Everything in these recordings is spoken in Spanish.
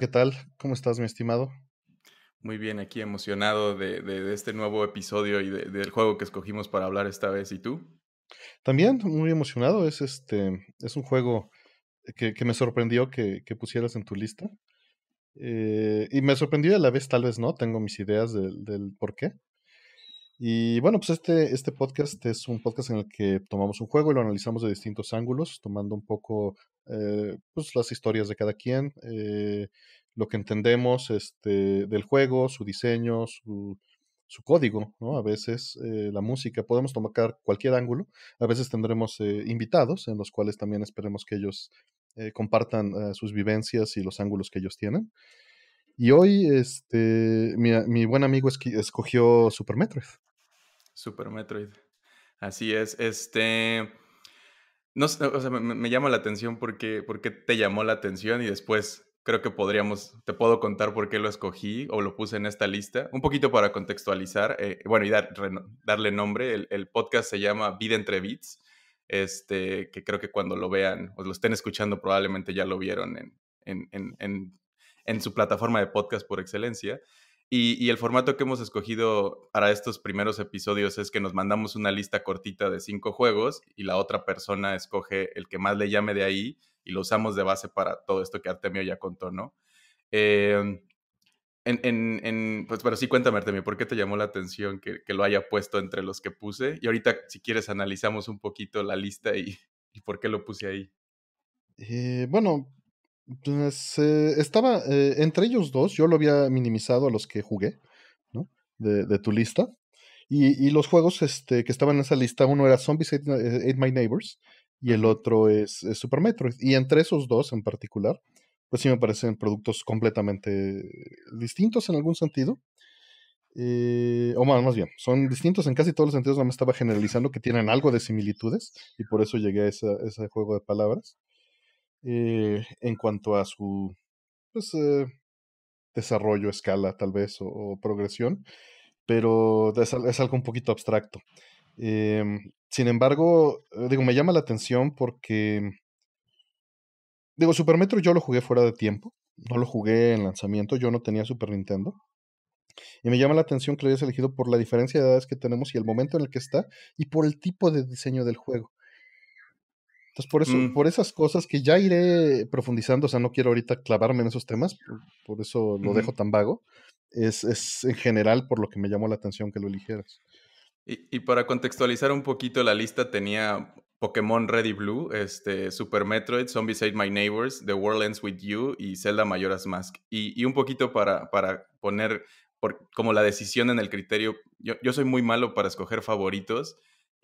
¿qué tal? ¿Cómo estás, mi estimado? Muy bien, aquí emocionado de, este nuevo episodio y del juego que escogimos para hablar esta vez. ¿Y tú? También muy emocionado. Es este, es un juego que, me sorprendió que, pusieras en tu lista. Eh, y me sorprendió a la vez, tal vez no. Tengo mis ideas del, por qué. Y bueno, pues este, este podcast es un podcast en el que tomamos un juego y lo analizamos de distintos ángulos, tomando un poco eh, pues, las historias de cada quien, eh, lo que entendemos este, del juego, su diseño, su, código, ¿no? A veces eh, la música, podemos tomar cualquier ángulo, a veces tendremos invitados en los cuales también esperemos que ellos compartan sus vivencias y los ángulos que ellos tienen. Y hoy, este, mi, mi buen amigo escogió Super Metroid. Super Metroid. Así es. Este, no, o sea, me, llama la atención porque, porque te llamó la atención y después creo que podríamos, te puedo contar por qué lo escogí o lo puse en esta lista, un poquito para contextualizar, eh, bueno, y darle nombre, el, podcast se llama Vida entre Beats, este, que creo que cuando lo vean o lo estén escuchando probablemente ya lo vieron en, en, en, en su plataforma de podcast por excelencia. Y, el formato que hemos escogido para estos primeros episodios es que nos mandamos una lista cortita de cinco juegos y la otra persona escoge el que más le llame de ahí y lo usamos de base para todo esto que Artemio ya contó, ¿no? Em, en, pues, pero sí, cuéntame, Artemio, ¿por qué te llamó la atención que, lo haya puesto entre los que puse? Y ahorita, si quieres, analizamos un poquito la lista y, por qué lo puse ahí. Eh, bueno, pues eh, estaba eh, entre ellos dos, yo lo había minimizado a los que jugué, ¿no? De, tu lista. Y, los juegos este, que estaban en esa lista, uno era Zombies Ate, eh, My Neighbors y el otro es, Super Metroid. Y entre esos dos en particular, pues sí me parecen productos completamente distintos en algún sentido. o más, más bien, son distintos en casi todos los sentidos, no me estaba generalizando que tienen algo de similitudes y por eso llegué a, ese juego de palabras. Eh, en cuanto a su pues, eh, desarrollo, escala tal vez, o, progresión, pero es, algo un poquito abstracto. Em, sin embargo, eh, digo, me llama la atención porque, digo, Super Metro yo lo jugué fuera de tiempo, no lo jugué en lanzamiento, yo no tenía Super Nintendo. Y me llama la atención que lo hayas elegido por la diferencia de edades que tenemos y el momento en el que está y por el tipo de diseño del juego. Entonces, por eso, mm. por esas cosas que ya iré profundizando, o sea, no quiero ahorita clavarme en esos temas, por, eso lo dejo tan vago. Es, es, en general por lo que me llamó la atención que lo eligieras. Y, para contextualizar un poquito la lista, tenía Pokémon Red y Blue, este, Super Metroid, Zombies My Neighbors, The World Ends With You y Zelda Majora's Mask. Y, un poquito para, poner como la decisión en el criterio, yo, yo soy muy malo para escoger favoritos,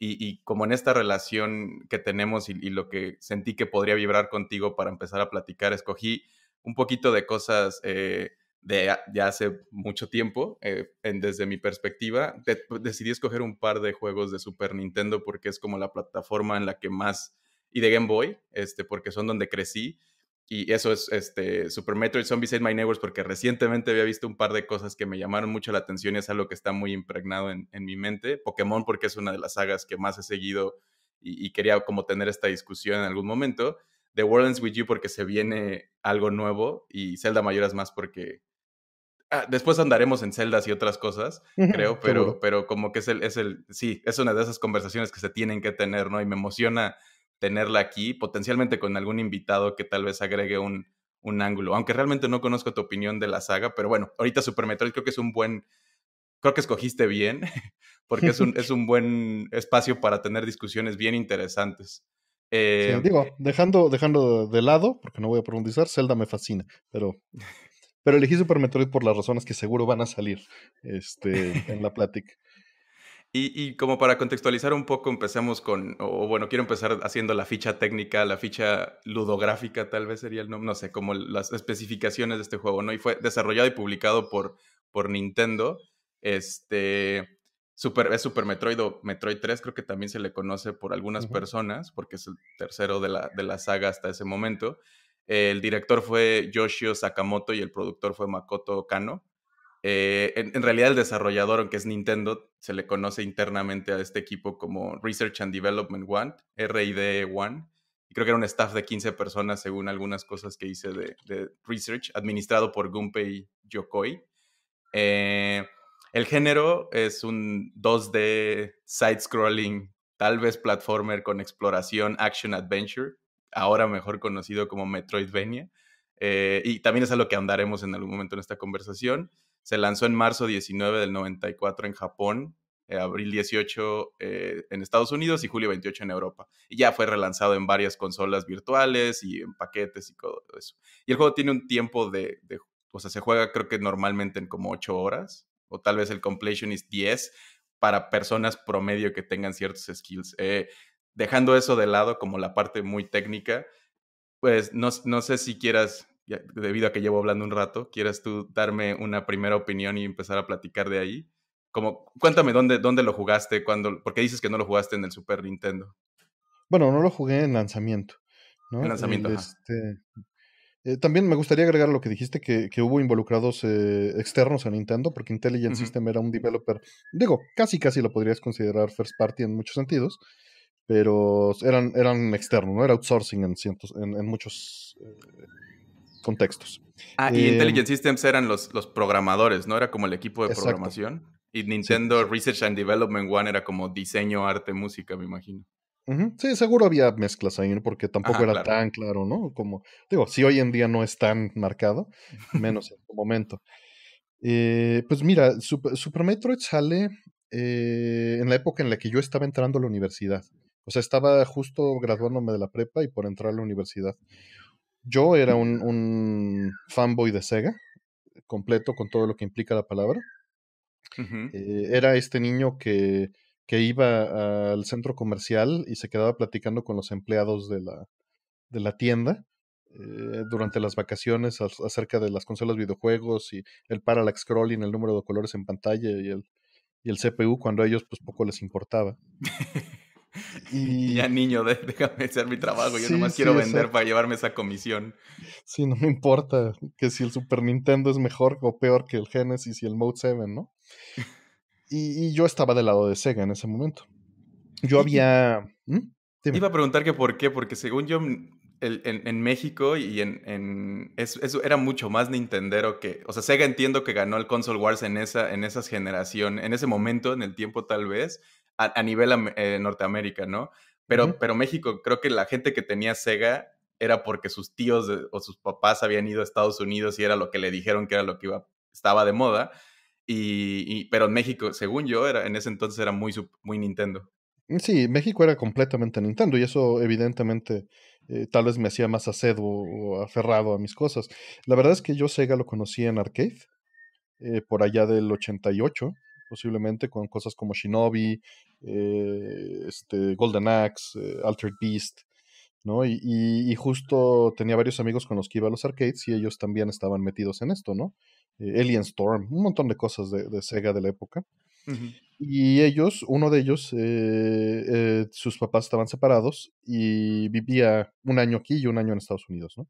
y, como en esta relación que tenemos y, lo que sentí que podría vibrar contigo para empezar a platicar, escogí un poquito de cosas eh, de, ya hace mucho tiempo, eh, en, desde mi perspectiva. decidí escoger un par de juegos de Super Nintendo porque es como la plataforma en la que más, y de Game Boy, este, porque son donde crecí y eso es este, Super Metroid Zombies Ate My Neighbors porque recientemente había visto un par de cosas que me llamaron mucho la atención y es algo que está muy impregnado en, mi mente. Pokémon porque es una de las sagas que más he seguido y, quería como tener esta discusión en algún momento. The World With You porque se viene algo nuevo y Zelda Mayoras más porque... Ah, después andaremos en celdas y otras cosas, creo, pero, pero como que es el, es el... Sí, es una de esas conversaciones que se tienen que tener, ¿no? Y me emociona tenerla aquí, potencialmente con algún invitado que tal vez agregue un, un ángulo. Aunque realmente no conozco tu opinión de la saga, pero bueno, ahorita Super Metroid creo que es un buen, creo que escogiste bien, porque es un, es un buen espacio para tener discusiones bien interesantes. Eh, digo, dejando, dejando de lado, porque no voy a profundizar, Zelda me fascina, pero, pero elegí Super Metroid por las razones que seguro van a salir este, en la plática. Y, como para contextualizar un poco, empecemos con, o bueno, quiero empezar haciendo la ficha técnica, la ficha ludográfica tal vez sería el nombre, no sé, como las especificaciones de este juego, ¿no? Y fue desarrollado y publicado por, por Nintendo. Este, super, es Super Metroid o Metroid 3, creo que también se le conoce por algunas personas, porque es el tercero de la, de la saga hasta ese momento. El director fue Yoshio Sakamoto y el productor fue Makoto Kano. Eh, en, realidad el desarrollador, aunque es Nintendo, se le conoce internamente a este equipo como Research and Development One, RID e One. Y creo que era un staff de 15 personas, según algunas cosas que hice de, research, administrado por Gunpei Yokoi. Eh, el género es un 2D side-scrolling, tal vez platformer con exploración, action-adventure, ahora mejor conocido como Metroidvania. Eh, y también es a lo que andaremos en algún momento en esta conversación. Se lanzó en marzo 19 del 94 en Japón, eh, abril 18 eh, en Estados Unidos y julio 28 en Europa. Y ya fue relanzado en varias consolas virtuales y en paquetes y todo eso. Y el juego tiene un tiempo de, o sea, se juega creo que normalmente en como 8 horas, o tal vez el completion es 10 para personas promedio que tengan ciertos skills. Eh, dejando eso de lado como la parte muy técnica, pues no sé si quieras debido a que llevo hablando un rato, ¿quieres tú darme una primera opinión y empezar a platicar de ahí? Como, cuéntame dónde, dónde lo jugaste, cuando, porque dices que no lo jugaste en el Super Nintendo. Bueno, no lo jugué en lanzamiento. En lanzamiento. Este, eh, también me gustaría agregar lo que dijiste, que, hubo involucrados eh, externos a Nintendo, porque Intelligent System era un developer, digo, casi casi lo podrías considerar first party en muchos sentidos, pero eran, eran externos, ¿no? Era outsourcing en, en, muchos eh, contextos. Ah, y eh, Intelligent Systems eran los, los programadores, ¿no? Era como el equipo de exacto. programación. Y Nintendo Research and Development One era como diseño, arte, música, me imagino. Sí, seguro había mezclas ahí, ¿no? porque tampoco era tan claro, ¿no? Como, digo, si hoy en día no es tan marcado, menos en su momento. Eh, pues mira, Super, Metroid sale eh, en la época en la que yo estaba entrando a la universidad. O sea, estaba justo graduándome de la prepa y por entrar a la universidad. Yo era un, fanboy de Sega, completo con todo lo que implica la palabra. Eh, era este niño que, que, iba al centro comercial y se quedaba platicando con los empleados de la, de la tienda eh, durante las vacaciones acerca de las consolas videojuegos y el parallax scrolling, el número de colores en pantalla y el, y el CPU cuando a ellos pues poco les importaba. Y... Ya niño, déjame hacer mi trabajo, yo nomás quiero vender para llevarme esa comisión. Sí, no me importa que si el Super Nintendo es mejor o peor que el Genesis y el Mode 7, ¿no? Y, yo estaba del lado de Sega en ese momento. Yo había... ¿Mm? Iba a preguntar que por qué, porque según yo, el, en, en, México y en... en eso era mucho más Nintendo que... O sea, Sega entiendo que ganó el Console Wars en, esa, en esas generación, en ese momento, en el tiempo tal vez, a, nivel eh, Norteamérica, ¿no? Pero, pero México, creo que la gente que tenía Sega era porque sus tíos o sus papás habían ido a Estados Unidos y era lo que le dijeron que era lo que iba, estaba de moda. Y, pero en México, según yo, era, en ese entonces era muy, muy Nintendo. Mm, sí, México era completamente Nintendo y eso evidentemente eh, tal vez me hacía más acedo o aferrado a mis cosas. La verdad es que yo Sega lo conocía en arcade, eh, por allá del 88, posiblemente con cosas como Shinobi, eh, este, Golden Axe, eh, Altered Beast, ¿no? Y, justo tenía varios amigos con los que iba a los arcades y ellos también estaban metidos en esto, ¿no? Eh, Alien Storm, un montón de cosas de, Sega de la época. Y ellos, uno de ellos, sus papás estaban separados y vivía un año aquí y un año en Estados Unidos, ¿no?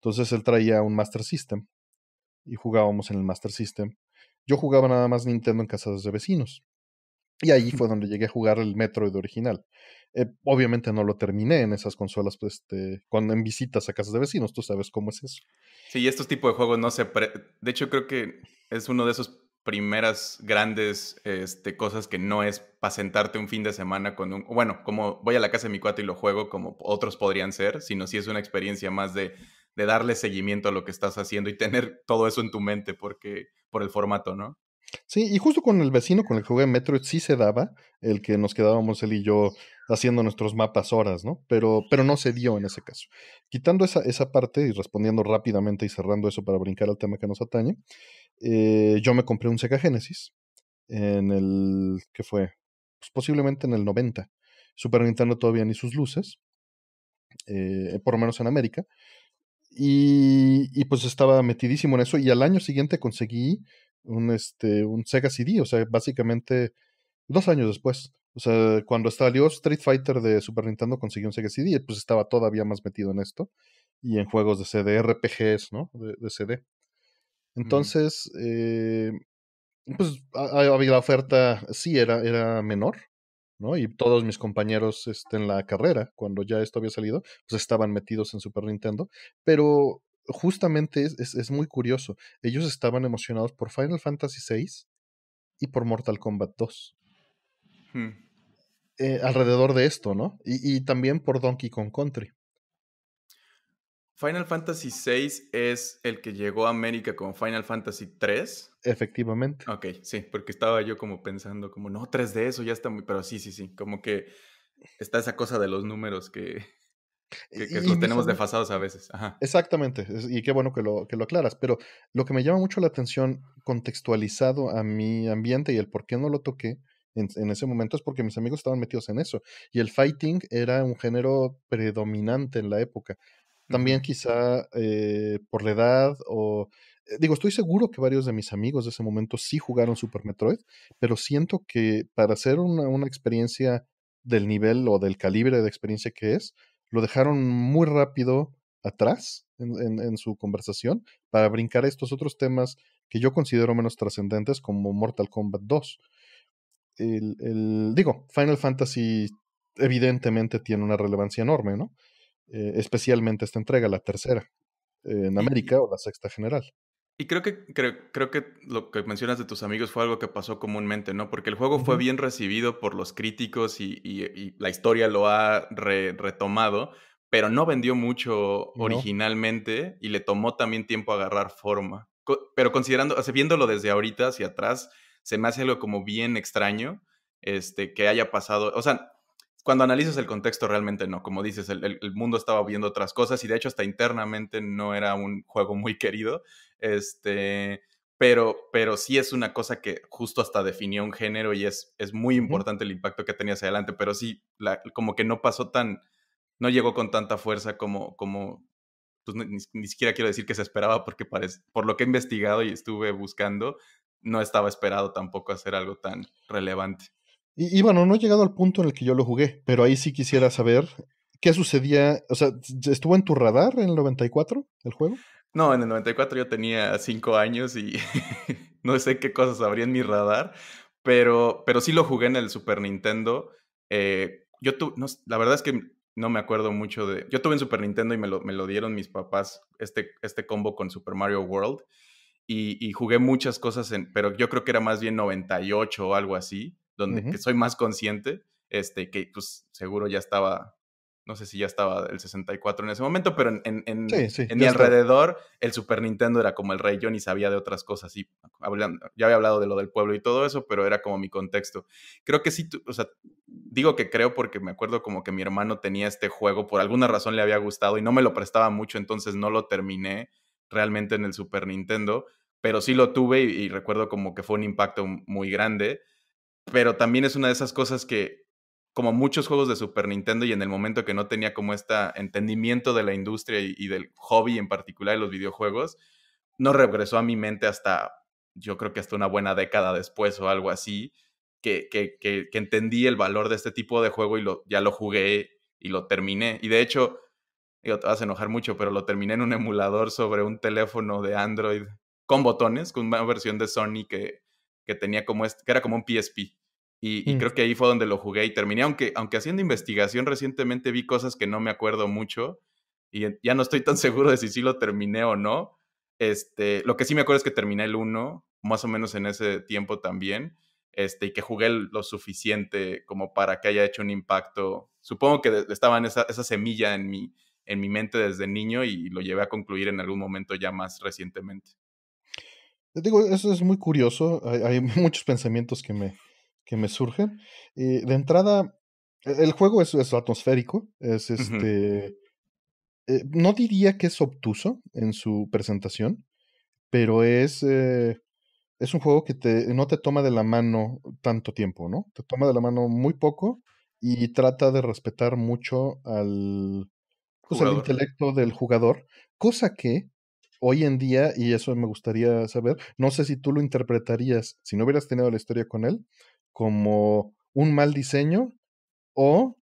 Entonces él traía un Master System y jugábamos en el Master System. Yo jugaba nada más Nintendo en casas de vecinos. Y ahí fue donde llegué a jugar el Metroid original. Eh, obviamente no lo terminé en esas consolas, pues, este, en visitas a casas de vecinos, tú sabes cómo es eso. Sí, estos tipos de juegos no se... de hecho, creo que es uno de esos primeras grandes este, cosas que no es para sentarte un fin de semana con un... Bueno, como voy a la casa de mi cuate y lo juego como otros podrían ser, sino si sí es una experiencia más de, de darle seguimiento a lo que estás haciendo y tener todo eso en tu mente porque por el formato, ¿no? Sí, y justo con el vecino con el que jugué Metroid sí se daba el que nos quedábamos él y yo haciendo nuestros mapas horas, ¿no? Pero, pero no se dio en ese caso. Quitando esa, esa parte y respondiendo rápidamente y cerrando eso para brincar al tema que nos atañe, eh, yo me compré un Sega Genesis en el, que fue? Pues posiblemente en el 90. Super Nintendo todavía ni sus luces, eh, por lo menos en América. y, pues estaba metidísimo en eso y al año siguiente conseguí un, este, un Sega CD, o sea, básicamente dos años después. O sea, cuando salió Street Fighter de Super Nintendo consiguió un Sega CD, pues estaba todavía más metido en esto y en juegos de CD, RPGs, ¿no? De, CD. Mm. Entonces, eh, pues había la oferta, sí, era, era menor, ¿no? Y todos mis compañeros este, en la carrera, cuando ya esto había salido, pues estaban metidos en Super Nintendo, pero justamente es, muy curioso. Ellos estaban emocionados por Final Fantasy VI y por Mortal Kombat 2. Hmm. Eh, alrededor de esto, ¿no? Y, también por Donkey Kong Country. Final Fantasy VI es el que llegó a América con Final Fantasy III. Efectivamente. Ok, sí, porque estaba yo como pensando, como, no, tres de eso ya está muy. Pero sí, sí, sí, como que está esa cosa de los números que, que, lo tenemos desfasados a veces. Ajá. Exactamente, y qué bueno que lo, que lo aclaras, pero lo que me llama mucho la atención contextualizado a mi ambiente y el por qué no lo toqué en, en, ese momento es porque mis amigos estaban metidos en eso, y el fighting era un género predominante en la época. También quizá eh, por la edad o... Eh, digo, estoy seguro que varios de mis amigos de ese momento sí jugaron Super Metroid, pero siento que para hacer una, una experiencia del nivel o del calibre de experiencia que es, lo dejaron muy rápido atrás en, su conversación para brincar estos otros temas que yo considero menos trascendentes como Mortal Kombat 2. El, digo, Final Fantasy evidentemente tiene una relevancia enorme, ¿no? Eh, especialmente esta entrega, la tercera, en América o la sexta general. Y creo que, creo, que lo que mencionas de tus amigos fue algo que pasó comúnmente, ¿no? Porque el juego fue bien recibido por los críticos y, la historia lo ha retomado, pero no vendió mucho originalmente y le tomó también tiempo agarrar forma. pero considerando, o sea, viéndolo desde ahorita hacia atrás, se me hace algo como bien extraño este, que haya pasado. O sea, cuando analizas el contexto realmente no, como dices, el, mundo estaba viendo otras cosas y de hecho hasta internamente no era un juego muy querido, este, pero, pero sí es una cosa que justo hasta definió un género y es, es muy importante el impacto que tenía hacia adelante, pero sí, la, como que no pasó tan, no llegó con tanta fuerza como, como pues, ni, siquiera quiero decir que se esperaba porque por lo que he investigado y estuve buscando, no estaba esperado tampoco hacer algo tan relevante. Y, bueno, no he llegado al punto en el que yo lo jugué, pero ahí sí quisiera saber qué sucedía. O sea, ¿estuvo en tu radar en el 94 el juego? No, en el 94 yo tenía 5 años y no sé qué cosas habría en mi radar, pero, pero sí lo jugué en el Super Nintendo. Eh, yo tu, no, la verdad es que no me acuerdo mucho de... Yo tuve en Super Nintendo y me lo, dieron mis papás, este, este combo con Super Mario World. Y, jugué muchas cosas, en, pero yo creo que era más bien 98 o algo así donde soy más consciente, este, que pues, seguro ya estaba, no sé si ya estaba el 64 en ese momento, pero en, mi alrededor el Super Nintendo era como el rey, yo ni sabía de otras cosas, y hablando, ya había hablado de lo del pueblo y todo eso, pero era como mi contexto. Creo que sí, o digo que creo porque me acuerdo como que mi hermano tenía este juego, por alguna razón le había gustado y no me lo prestaba mucho, entonces no lo terminé realmente en el Super Nintendo, pero sí lo tuve y recuerdo como que fue un impacto muy grande pero también es una de esas cosas que, como muchos juegos de Super Nintendo y en el momento que no tenía como este entendimiento de la industria y, del hobby en particular de los videojuegos, no regresó a mi mente hasta, yo creo que hasta una buena década después o algo así, que, entendí el valor de este tipo de juego y lo, ya lo jugué y lo terminé. Y de hecho, te vas a enojar mucho, pero lo terminé en un emulador sobre un teléfono de Android con botones, con una versión de Sony que, que tenía como, este, que era como un PSP. Y, mm. creo que ahí fue donde lo jugué y terminé, aunque, aunque haciendo investigación recientemente vi cosas que no me acuerdo mucho y ya no estoy tan seguro de si sí lo terminé o no. Este, lo que sí me acuerdo es que terminé el 1, más o menos en ese tiempo también, este, y que jugué lo suficiente como para que haya hecho un impacto. Supongo que estaba en esa, esa semilla en mi, en mi mente desde niño y lo llevé a concluir en algún momento ya más recientemente. Te digo, eso es muy curioso. hay, muchos pensamientos que me, que me surgen, eh, de entrada, e, el juego es, atmosférico, es este... Eh, no diría que es obtuso en su presentación, pero es... Eh, es un juego que te, no te toma de la mano tanto tiempo, ¿no? Te toma de la mano muy poco y trata de respetar mucho al, pues, intelecto del jugador, cosa que hoy en día, y eso me gustaría saber, no sé si tú lo interpretarías, si no hubieras tenido la historia con él, como un mal diseño o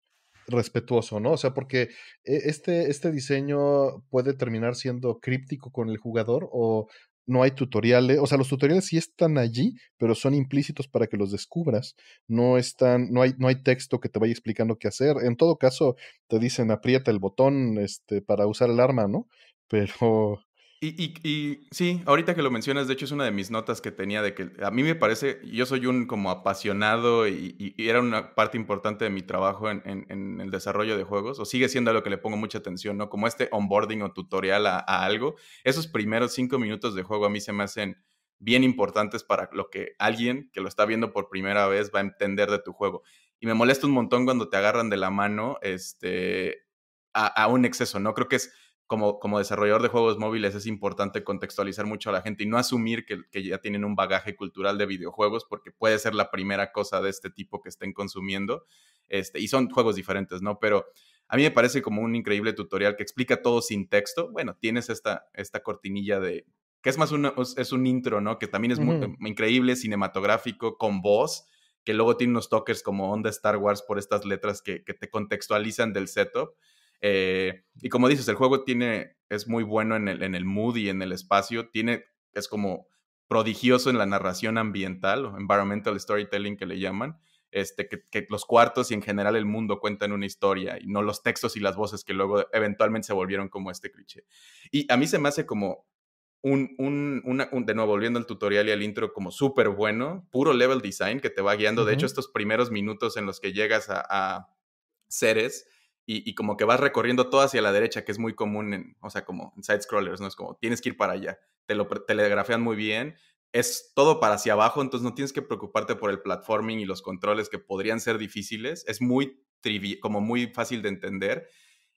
respetuoso, ¿no? O sea, porque eh, este, este diseño puede terminar siendo críptico con el jugador o no hay tutoriales, o sea, los tutoriales sí están allí, pero son implícitos para que los descubras. No están, no hay, no hay texto que te vaya explicando qué hacer. En todo caso, te dicen aprieta el botón este, para usar el arma, ¿no? Pero y, sí, ahorita que lo mencionas, de hecho es una de mis notas que tenía de que a mí me parece, yo soy un como apasionado y, era una parte importante de mi trabajo en, el desarrollo de juegos, o sigue siendo a lo que le pongo mucha atención, ¿no? Como este onboarding o tutorial a, algo, esos primeros cinco minutos de juego a mí se me hacen bien importantes para lo que alguien que lo está viendo por primera vez va a entender de tu juego. Y me molesta un montón cuando te agarran de la mano este, a, a un exceso, ¿no? Creo que es como, como desarrollador de juegos móviles es importante contextualizar mucho a la gente y no asumir que, que, ya tienen un bagaje cultural de videojuegos porque puede ser la primera cosa de este tipo que estén consumiendo. Este, y son juegos diferentes, ¿no? Pero a mí me parece como un increíble tutorial que explica todo sin texto. Bueno, tienes esta, esta cortinilla de, que es más una, es un intro, ¿no? Que también es muy, increíble, cinematográfico, con voz, que luego tiene unos toques como onda Star Wars por estas letras que, que te contextualizan del setup. Eh, y como dices, el juego tiene, es muy bueno en el, en el mood y en el espacio. Tiene, es como prodigioso en la narración ambiental, o environmental storytelling que le llaman. Este, que, los cuartos y en general el mundo cuentan una historia y no los textos y las voces que luego eventualmente se volvieron como este cliché. Y a mí se me hace como un, un, de nuevo, volviendo al tutorial y al intro, como súper bueno, puro level design que te va guiando. De hecho, estos primeros minutos en los que llegas a seres y, como que vas recorriendo todo hacia la derecha, que es muy común en, o sea, como en side-scrollers, ¿no? Es como, tienes que ir para allá, te lo telegrafían muy bien, es todo para hacia abajo, entonces no tienes que preocuparte por el platforming y los controles que podrían ser difíciles, es muy como muy fácil de entender.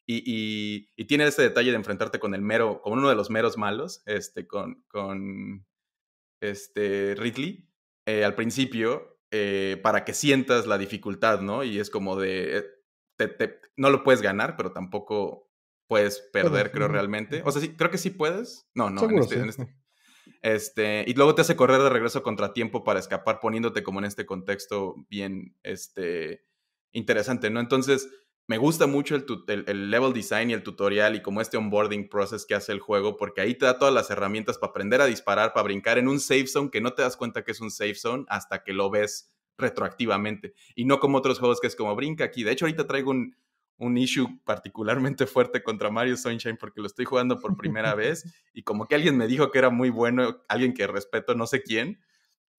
Y, y, tiene este detalle de enfrentarte con el mero, con uno de los meros malos, este, con, con este Ridley, eh, al principio, eh, para que sientas la dificultad, ¿no? Y es como de, eh, no lo puedes ganar, pero tampoco puedes perder, creo, realmente. O sea, sí, creo que sí puedes. No, no, en este, este, este, y luego te hace correr de regreso a contratiempo para escapar, poniéndote como en este contexto bien este, interesante, ¿no? Entonces, me gusta mucho el, el, el, level design y el tutorial y como este onboarding process que hace el juego, porque ahí te da todas las herramientas para aprender a disparar, para brincar en un safe zone que no te das cuenta que es un safe zone hasta que lo ves retroactivamente y no como otros juegos que es como brinca aquí. De hecho, ahorita traigo un, issue particularmente fuerte contra Mario Sunshine porque lo estoy jugando por primera vez y como que alguien me dijo que era muy bueno, alguien que respeto, no sé quién,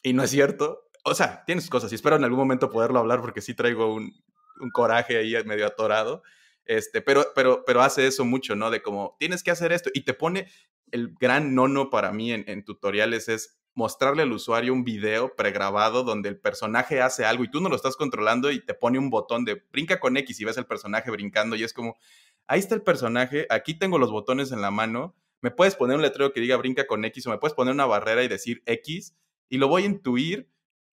y no es cierto. O sea, tienes cosas y espero en algún momento poderlo hablar porque sí traigo un, un coraje ahí eh, medio atorado. Este, pero, pero, pero hace eso mucho, ¿no? De como, tienes que hacer esto. Y te pone, el gran nono para mí en tutoriales es, mostrarle al usuario un video pregrabado donde el personaje hace algo y tú no lo estás controlando y te pone un botón de brinca con X y ves al personaje brincando y es como, ahí está el personaje, aquí tengo los botones en la mano, me puedes poner un letrero que diga brinca con X o me puedes poner una barrera y decir X y lo voy a intuir,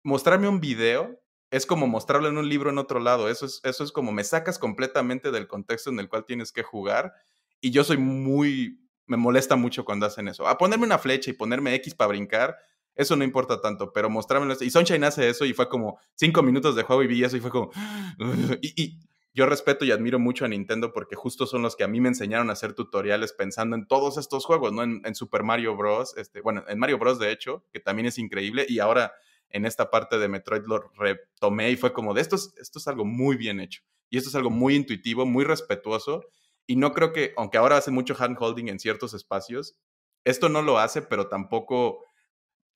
mostrarme un video. Es como mostrarlo en un libro en otro lado. Eso es, eso es como me sacas completamente del contexto en el cual tienes que jugar. Y yo soy muy, me molesta mucho cuando hacen eso. A ponerme una flecha y ponerme X para brincar, eso no importa tanto, pero mostrármelo. Y Sunshine hace eso y fue como cinco minutos de juego y vi eso y fue como. Y, yo respeto y admiro mucho a Nintendo porque justo son los que a mí me enseñaron a hacer tutoriales pensando en todos estos juegos, ¿no? En, Super Mario Bros. Este, bueno, en Mario Bros. de hecho, que también es increíble y ahora en esta parte de Metroid lo retomé y fue como de estos esto es algo muy bien hecho. Y esto es algo muy intuitivo, muy respetuoso y no creo que, aunque ahora hace mucho handholding en ciertos espacios, esto no lo hace, pero tampoco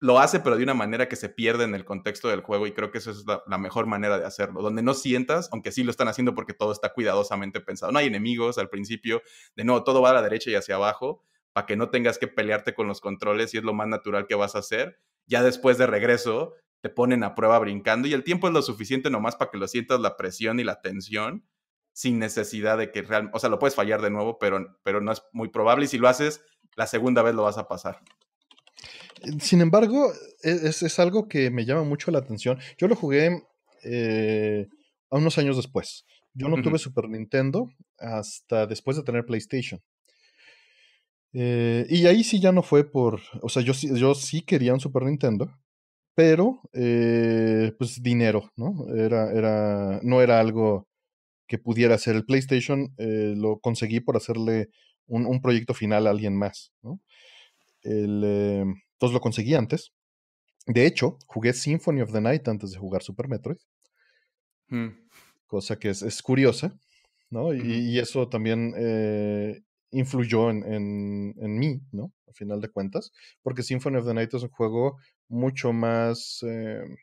lo hace, pero de una manera que se pierde en el contexto del juego y creo que esa es la, mejor manera de hacerlo, donde no sientas, aunque sí lo están haciendo porque todo está cuidadosamente pensado, no hay enemigos al principio, de no todo va a la derecha y hacia abajo, para que no tengas que pelearte con los controles y es lo más natural que vas a hacer, ya después de regreso te ponen a prueba brincando y el tiempo es lo suficiente nomás para que lo sientas la presión y la tensión sin necesidad de que realmente, o sea, lo puedes fallar de nuevo, pero, pero no es muy probable y si lo haces, la segunda vez lo vas a pasar. Eh, sin embargo, e, es, algo que me llama mucho la atención. Yo lo jugué eh, a unos años después. Yo no tuve Super Nintendo hasta después de tener PlayStation. Eh, y ahí sí ya no fue por. O sea, yo, yo sí quería un Super Nintendo, pero pues dinero, ¿no? Era, era, no era algo que pudiera ser el PlayStation, eh, lo conseguí por hacerle un, proyecto final a alguien más. El, eh, entonces lo conseguí antes. De hecho, jugué Symphony of the Night antes de jugar Super Metroid. Mm. Cosa que es, curiosa, ¿no? y, eso también eh, influyó en, en, mí, ¿no? Al final de cuentas. Porque Symphony of the Night es un juego mucho más. como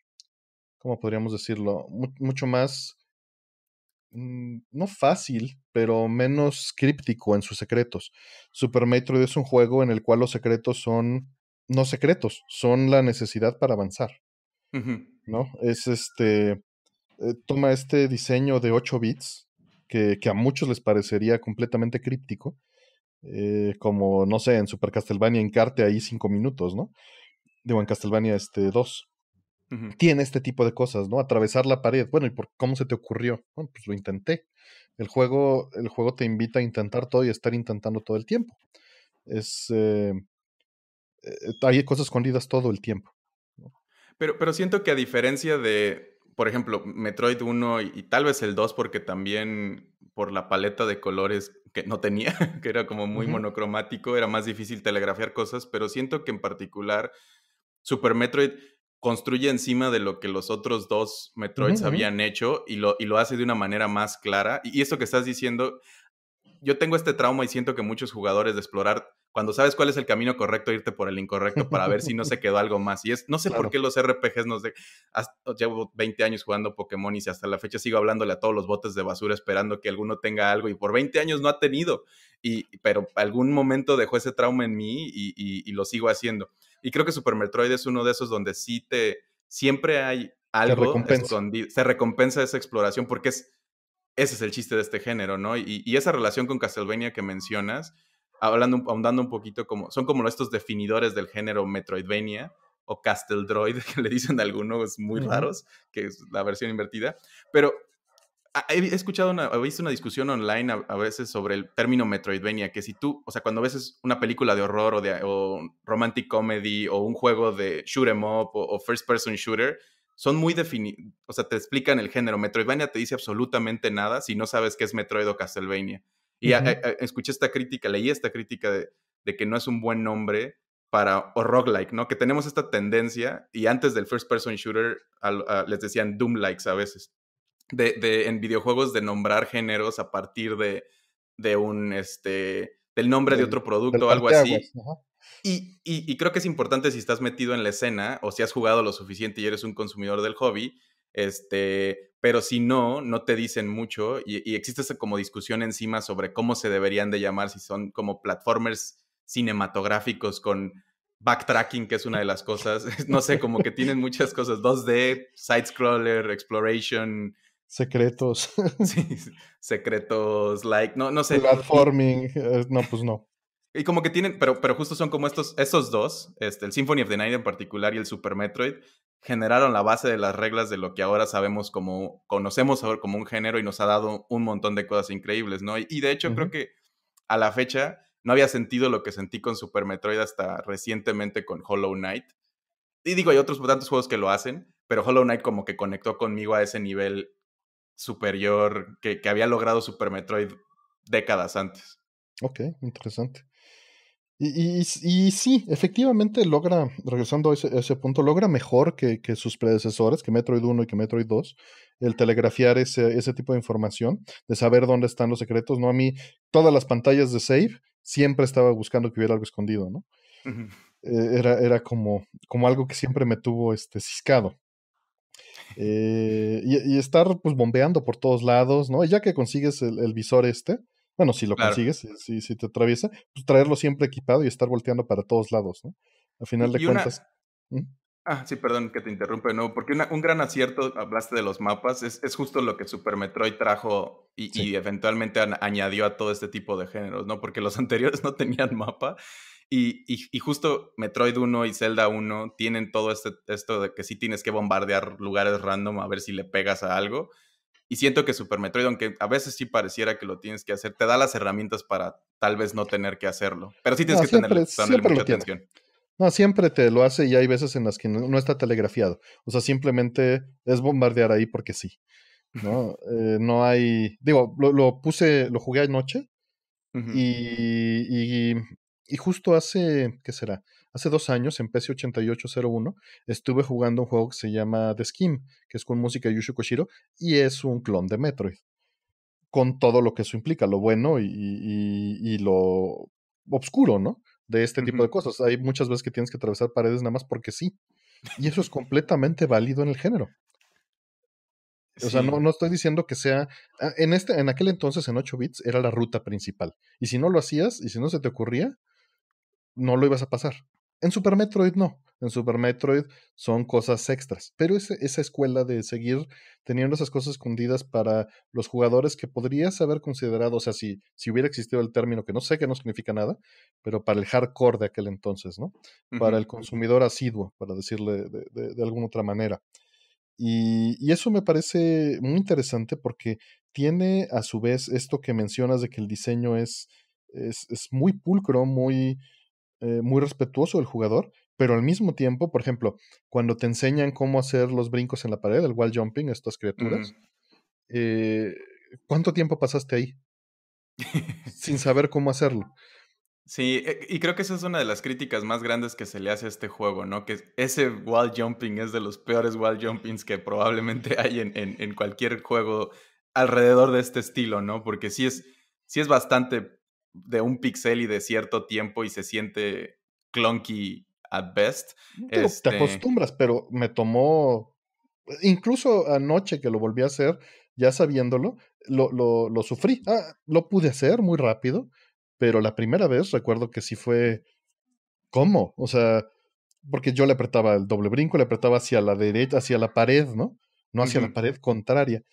¿Cómo podríamos decirlo? mucho más Mm, no fácil, pero menos críptico en sus secretos. Super Metroid es un juego en el cual los secretos son no secretos, son la necesidad para avanzar. ¿No? Es este. Eh, toma este diseño de 8 bits, que, que, a muchos les parecería completamente críptico. Eh, como, no sé, en Super Castlevania encarte ahí 5 minutos, ¿no? Digo, en Castlevania este 2 tiene este tipo de cosas, ¿no? Atravesar la pared. Bueno, ¿y por cómo se te ocurrió? Bueno, pues lo intenté. El juego, el juego te invita a intentar todo y a estar intentando todo el tiempo. Es. Eh, eh, hay cosas escondidas todo el tiempo. Pero, pero siento que a diferencia de, por ejemplo, Metroid 1 y, tal vez el 2, porque también por la paleta de colores que no tenía, que era como muy monocromático, era más difícil telegrafiar cosas, pero siento que en particular Super Metroid construye encima de lo que los otros dos Metroids habían hecho y lo, y lo hace de una manera más clara. Y, eso que estás diciendo, yo tengo este trauma y siento que muchos jugadores de explorar, cuando sabes cuál es el camino correcto, irte por el incorrecto para ver si no se quedó algo más. Y es, no sé por qué los RPGs nos de, llevo 20 años jugando Pokémon y hasta la fecha sigo hablándole a todos los botes de basura esperando que alguno tenga algo y por 20 años no ha tenido. Y, pero algún momento dejó ese trauma en mí y lo sigo haciendo. Y creo que Super Metroid es uno de esos donde sí te, siempre hay algo se escondido, se recompensa esa exploración porque es, ese es el chiste de este género, ¿no? Y, esa relación con Castlevania que mencionas, hablando, ahondando un poquito como, son como estos definidores del género Metroidvania o Castle Droid, que le dicen algunos muy raros, que es la versión invertida, pero Ah, he escuchado, una, he visto una discusión online a, veces sobre el término Metroidvania, que si tú, o sea, cuando ves una película de horror o, de, romantic comedy o un juego de shoot 'em up o, first person shooter, son muy definidos, o sea, te explican el género. Metroidvania te dice absolutamente nada si no sabes qué es Metroid o Castlevania. Y escuché esta crítica, leí esta crítica de, que no es un buen nombre para, o roguelike, ¿no? Que tenemos esta tendencia y antes del first person shooter les decían doom-likes a veces de, de, en videojuegos de nombrar géneros a partir de, un, este, del nombre de otro producto o algo así. Y, creo que es importante si estás metido en la escena o si has jugado lo suficiente y eres un consumidor del hobby, este, pero si no, no te dicen mucho y, existe esa como discusión encima sobre cómo se deberían de llamar, si son como platformers cinematográficos con backtracking, que es una de las cosas, no sé, como que tienen muchas cosas, 2D, side-scroller, exploration, secretos. sí, secretos, like, no, no sé. Platforming, eh, no, pues no. Y como que tienen, pero, pero justo son como estos, esos dos, este, el Symphony of the Night en particular y el Super Metroid, generaron la base de las reglas de lo que ahora sabemos como, conocemos ahora como un género y nos ha dado un montón de cosas increíbles, ¿no? Y, de hecho creo que a la fecha no había sentido lo que sentí con Super Metroid hasta recientemente con Hollow Knight. Y digo, hay otros tantos juegos que lo hacen, pero Hollow Knight como que conectó conmigo a ese nivel superior que, había logrado Super Metroid décadas antes. Ok, interesante. Y, y, sí, efectivamente logra, regresando a ese, punto, logra mejor que, sus predecesores, que Metroid 1 y que Metroid 2, el telegrafiar ese, tipo de información, de saber dónde están los secretos, ¿no? A mí, todas las pantallas de save, siempre estaba buscando que hubiera algo escondido, ¿no? Eh, era, era como, como algo que siempre me tuvo este, ciscado. Eh, y, estar pues bombeando por todos lados, ¿no? Y ya que consigues el, visor este, bueno, si lo consigues, si, si, te atraviesa, pues traerlo siempre equipado y estar volteando para todos lados, ¿no? Al final de cuentas. ¿Mm? Ah, sí, perdón que te interrumpe, nuevo, porque un gran acierto, hablaste de los mapas, es, es justo lo que Super Metroid trajo y, eventualmente añadió a todo este tipo de géneros, ¿no? Porque los anteriores no tenían mapa y, y, justo Metroid 1 y Zelda 1 tienen todo este, esto de que sí tienes que bombardear lugares random a ver si le pegas a algo. Y siento que Super Metroid, aunque a veces sí pareciera que lo tienes que hacer, te da las herramientas para tal vez no tener que hacerlo. Pero sí tienes que tener, mucha atención. No, siempre te lo hace y hay veces en las que no, está telegrafiado. O sea, simplemente es bombardear ahí porque sí. No, eh, no hay. Digo, lo, puse, lo jugué anoche y y justo hace, ¿qué será? Hace dos años, en PC 8801, estuve jugando un juego que se llama The Skin, que es con música de Yushu Koshiro, y es un clon de Metroid. Con todo lo que eso implica, lo bueno y, lo obscuro, ¿no? De este tipo de cosas. Hay muchas veces que tienes que atravesar paredes nada más porque sí. Y eso es completamente válido en el género. O sea, no, no, estoy diciendo que sea. Ah, en, este, en aquel entonces, en 8 bits, era la ruta principal. Y si no lo hacías, y si no se te ocurría, no lo ibas a pasar. En Super Metroid no. En Super Metroid son cosas extras. Pero esa escuela de seguir teniendo esas cosas escondidas para los jugadores que podrías haber considerado, o sea, si, hubiera existido el término, que no sé que no significa nada, pero para el hardcore de aquel entonces, ¿no? Para el consumidor asiduo, para decirle de, alguna otra manera. Y, eso me parece muy interesante porque tiene a su vez esto que mencionas de que el diseño es, es muy pulcro, muy eh, muy respetuoso del jugador, pero al mismo tiempo, por ejemplo, cuando te enseñan cómo hacer los brincos en la pared, el wall jumping, estas criaturas, eh, ¿cuánto tiempo pasaste ahí? sin saber cómo hacerlo. Sí, e, y creo que esa es una de las críticas más grandes que se le hace a este juego, ¿no? Que ese wall jumping es de los peores wall jumpings que probablemente hay en, cualquier juego alrededor de este estilo, ¿no? Porque sí es, sí es bastante de un pixel y de cierto tiempo y se siente clunky at best. Te, este acostumbras, pero me tomó, incluso anoche que lo volví a hacer, ya sabiéndolo, lo, lo, sufrí. Ah, lo pude hacer muy rápido, pero la primera vez recuerdo que sí fue, ¿cómo? O sea, porque yo le apretaba el doble brinco, le apretaba hacia la derecha, hacia la pared, ¿no? No hacia la pared contraria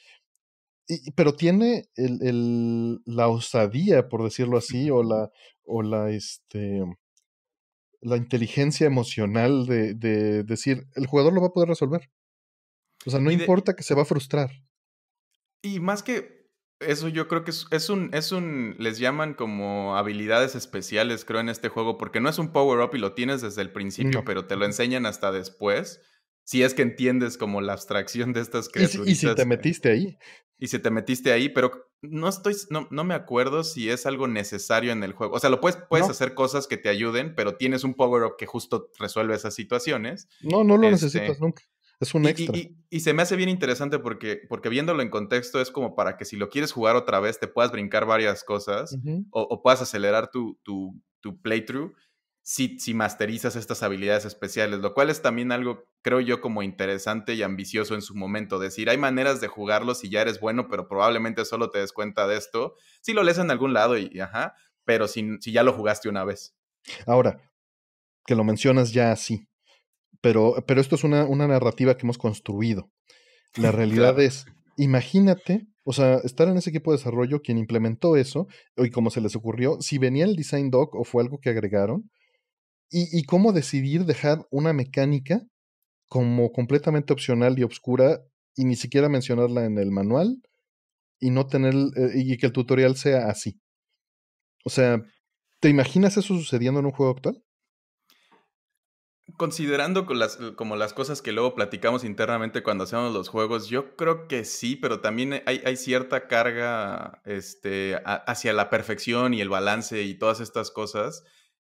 pero tiene el, la osadía, por decirlo así, o la, o la, este, la inteligencia emocional de, de, decir, el jugador lo va a poder resolver. O sea, no importa que se va a frustrar. Y más que eso, yo creo que es, es, un, es un, les llaman como habilidades especiales, creo, en este juego, porque no es un power-up y lo tienes desde el principio, pero te lo enseñan hasta después si es que entiendes como la abstracción de estas criaturas. y si te metiste ahí y si te metiste ahí, pero no estoy, no, me acuerdo si es algo necesario en el juego. O sea, lo puedes, puedes hacer cosas que te ayuden, pero tienes un power-up que justo resuelve esas situaciones. No, no lo este, necesitas nunca. Es un extra. Y, se me hace bien interesante porque, porque viéndolo en contexto es como para que si lo quieres jugar otra vez te puedas brincar varias cosas o, puedas acelerar tu, tu, tu playthrough si, si, masterizas estas habilidades especiales, lo cual es también algo, creo yo, como interesante y ambicioso en su momento. Decir, hay maneras de jugarlo si ya eres bueno, pero probablemente solo te des cuenta de esto. Si lo lees en algún lado y, ajá, pero si, si ya lo jugaste una vez. Ahora, que lo mencionas ya así, pero, pero esto es una, narrativa que hemos construido. La realidad es, imagínate, o sea, estar en ese equipo de desarrollo, quien implementó eso, y como se les ocurrió, si venía el design doc o fue algo que agregaron, y, y cómo decidir dejar una mecánica como completamente opcional y obscura y ni siquiera mencionarla en el manual y no tener eh, y que el tutorial sea así. O sea, ¿te imaginas eso sucediendo en un juego actual? Considerando las, eh, como las cosas que luego platicamos internamente cuando hacemos los juegos, yo creo que sí, pero también hay, cierta carga este, hacia la perfección y el balance y todas estas cosas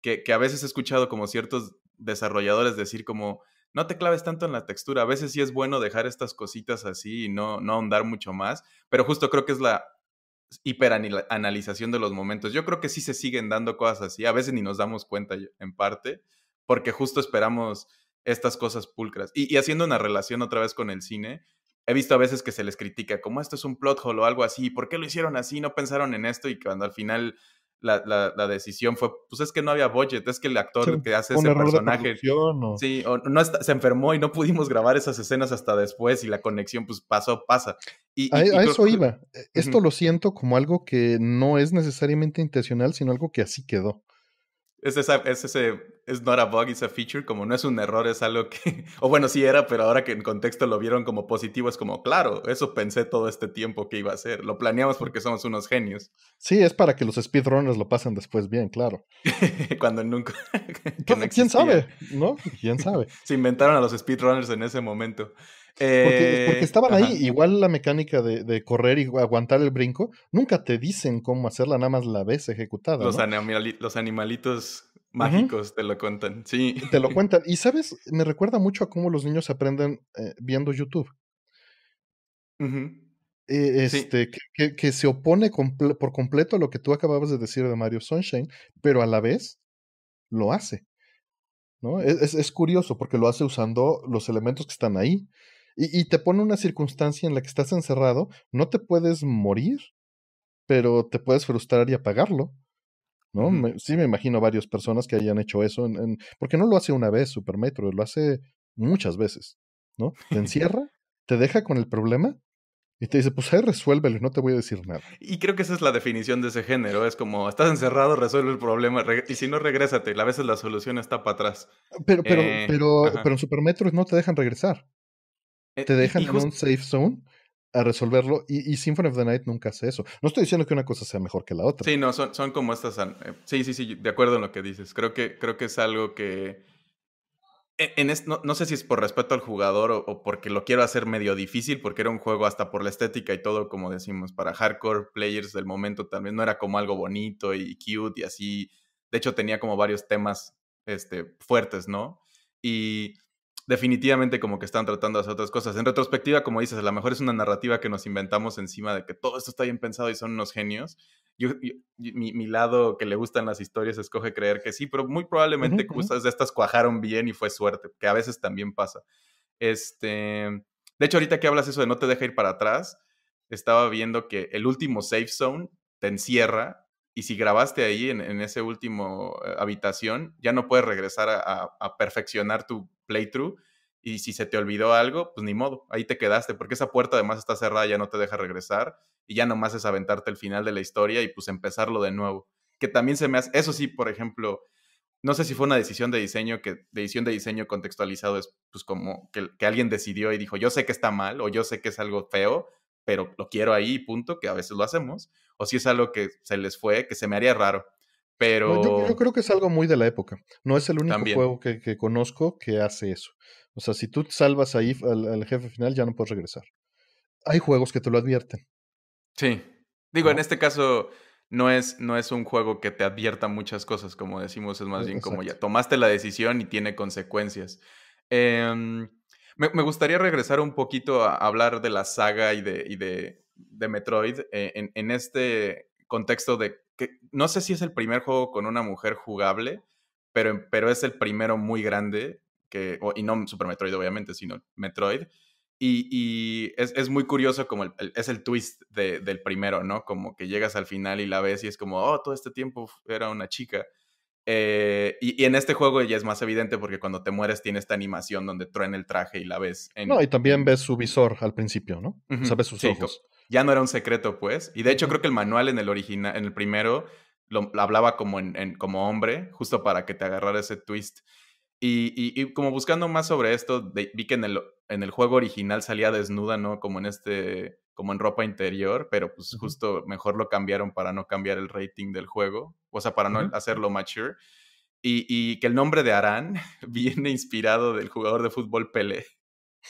que, a veces he escuchado como ciertos desarrolladores decir como, no te claves tanto en la textura, a veces sí es bueno dejar estas cositas así y no, no ahondar mucho más, pero justo creo que es la hiperanalización de los momentos. Yo creo que sí se siguen dando cosas así, a veces ni nos damos cuenta en parte, porque justo esperamos estas cosas pulcras. Y, y haciendo una relación otra vez con el cine, he visto a veces que se les critica como esto es un plot hole o algo así, ¿por qué lo hicieron así? No pensaron en esto y cuando al final la, la, decisión fue, pues es que no había budget, es que el actor que hace ese personaje, sí, no se enfermó y no pudimos grabar esas escenas hasta después y la conexión pues pasó, pasa. Y, a, eso iba. E, esto lo siento como algo que no es necesariamente intencional, sino algo que así quedó. Es, ese, es ese, es not a bug, it's a feature, como no es un error, es algo que, o bueno, sí era, pero ahora que en contexto lo vieron como positivo, es como, claro, eso pensé todo este tiempo que iba a ser, lo planeamos porque somos unos genios. Sí, es para que los speedrunners lo pasen después bien, claro. Cuando nunca... ¿Quién sabe? ¿No? ¿Quién sabe? Se inventaron a los speedrunners en ese momento. Eh, porque, estaban ahí, igual la mecánica de, correr y aguantar el brinco, nunca te dicen cómo hacerla, nada más la ves ejecutada. Los, animalitos mágicos te lo cuentan, sí. Te lo cuentan. Y sabes, me recuerda mucho a cómo los niños aprenden eh, viendo YouTube. Eh, este, que, se opone por completo a lo que tú acababas de decir de Mario Sunshine, pero a la vez lo hace. ¿no? E-, es, curioso porque lo hace usando los elementos que están ahí. Y, te pone una circunstancia en la que estás encerrado, no te puedes morir, pero te puedes frustrar y apagarlo. ¿no? sí, me imagino varias personas que hayan hecho eso, en, porque no lo hace una vez Super Metro, lo hace muchas veces. ¿no? Te encierra, te deja con el problema y te dice, pues ahí resuélvelo, no te voy a decir nada. Y creo que esa es la definición de ese género. Es como, estás encerrado, resuelve el problema. Y si no, regrésate. A veces la solución está para atrás. Pero, pero, eh, pero, pero en Supermetro no te dejan regresar. Eh, te dejan en un safe zone a resolverlo y, Symphony of the Night nunca hace eso. No estoy diciendo que una cosa sea mejor que la otra. Sí, no, son, como estas... Eh, sí, sí, sí, de acuerdo en lo que dices. Creo que, creo que es algo que... E, en, no, sé si es por respeto al jugador o, o, porque lo quiero hacer medio difícil, porque era un juego hasta por la estética y todo, como decimos, para hardcore players del momento también no era como algo bonito y cute y así. De hecho, tenía como varios temas este, fuertes, ¿no? Y definitivamente como que están tratando de hacer otras cosas. En retrospectiva, como dices, a lo mejor es una narrativa que nos inventamos encima de que todo esto está bien pensado y son unos genios. Yo, mi, lado que le gustan las historias escoge creer que sí, pero muy probablemente cosas de estas cuajaron bien y fue suerte, que a veces también pasa. Este, de hecho, ahorita que hablas eso de no te deja ir para atrás, estaba viendo que el último safe zone te encierra y si grabaste ahí en, en ese último eh, habitación, ya no puedes regresar a, perfeccionar tu playthrough. Y si se te olvidó algo, pues ni modo, ahí te quedaste, porque esa puerta además está cerrada, ya no te deja regresar y ya nomás es aventarte el final de la historia y pues empezarlo de nuevo. Que también se me hace, eso sí, por ejemplo, no sé si fue una decisión de diseño, que decisión de diseño contextualizado es pues como que, que alguien decidió y dijo, yo sé que está mal o yo sé que es algo feo, pero lo quiero ahí, punto, que a veces lo hacemos, o si es algo que se les fue, que se me haría raro. Pero... yo, creo que es algo muy de la época. No es el único juego que, conozco que hace eso. O sea, si tú salvas ahí al, jefe final, ya no puedes regresar. Hay juegos que te lo advierten. Sí. Digo, en este caso no es, no es un juego que te advierta muchas cosas, como decimos, es más eh, bien como ya tomaste la decisión y tiene consecuencias. Eh, me, gustaría regresar un poquito a hablar de la saga y de, Metroid eh, en, este contexto de que no sé si es el primer juego con una mujer jugable, pero, pero es el primero muy grande, y no Super Metroid obviamente, sino Metroid. Y, es, muy curioso como es el twist del primero, ¿no? Como que llegas al final y la ves y es como, oh, todo este tiempo era una chica. Eh, y, en este juego ya es más evidente porque cuando te mueres tiene esta animación donde truena el traje y la ves. No, y también ves su visor al principio, ¿no? Sabes, sus ojos. Ya no era un secreto, pues. Y de hecho, creo que el manual en el original, en el primero, lo, hablaba como, en, como hombre, justo para que te agarrara ese twist. Y, como buscando más sobre esto, vi que en el, en el juego original salía desnuda, ¿no? Como en este como en ropa interior, pero pues justo mejor lo cambiaron para no cambiar el rating del juego, o sea, para no hacerlo mature. Y, que el nombre de Aran viene inspirado del jugador de fútbol Pelé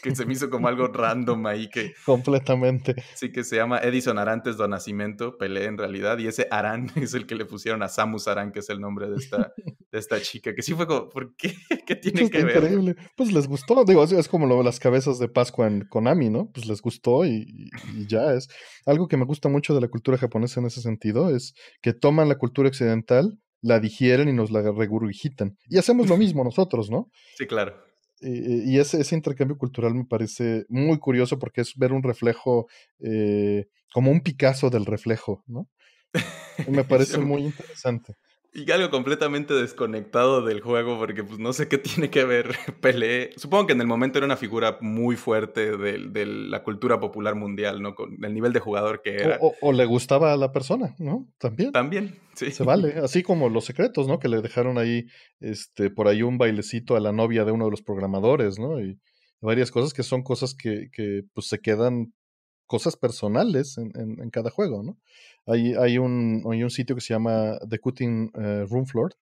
que se me hizo como algo random ahí que... Completamente. Sí, que se llama Edison Arantes do nacimiento, Pelé en realidad, y ese Arán es el que le pusieron a Samus Arán, que es el nombre de esta, de esta chica, que sí fue como, ¿por qué? ¿Qué tiene pues, que ver? Increíble. Pues les gustó, digo, es como lo las cabezas de Pascua en Konami, ¿no? Pues les gustó y, y ya es. Algo que me gusta mucho de la cultura japonesa en ese sentido es que toman la cultura occidental, la digieren y nos la regurgitan. Y hacemos lo mismo nosotros, ¿no? Sí, claro. Eh, y ese, intercambio cultural me parece muy curioso porque es ver un reflejo eh, como un Picasso del reflejo, ¿no? me parece muy interesante. Y algo completamente desconectado del juego, porque pues no sé qué tiene que ver pele Supongo que en el momento era una figura muy fuerte de, la cultura popular mundial, ¿no? Con el nivel de jugador que era. O, le gustaba a la persona, ¿no? También. También, sí. Se vale. Así como los secretos, ¿no? Que le dejaron ahí, este, por ahí un bailecito a la novia de uno de los programadores, ¿no? Y varias cosas que son cosas que, que pues se quedan cosas personales en, en, en cada juego, ¿no? Hay, hay, un, hay un sitio que se llama The Cutting eh, Room Floor,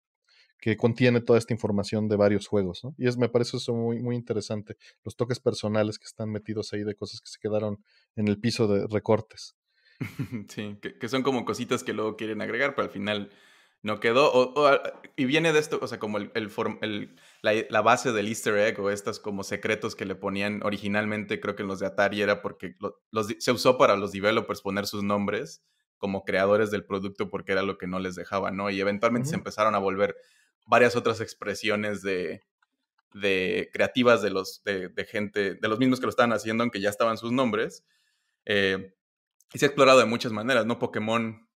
que contiene toda esta información de varios juegos, ¿no? Y es, me parece eso muy, muy interesante, los toques personales que están metidos ahí de cosas que se quedaron en el piso de recortes. Sí, que, son como cositas que luego quieren agregar, pero al final no quedó. y viene de esto, o sea, como el, el, el la, base del easter egg o estas como secretos que le ponían originalmente, creo que en los de Atari era porque se usó para los developers poner sus nombres como creadores del producto porque era lo que no les dejaba, ¿no? Y eventualmente se empezaron a volver varias otras expresiones de, creativas de los de, gente, de los mismos que lo estaban haciendo, aunque ya estaban sus nombres. Eh, y se ha explorado de muchas maneras, ¿no? Pokémon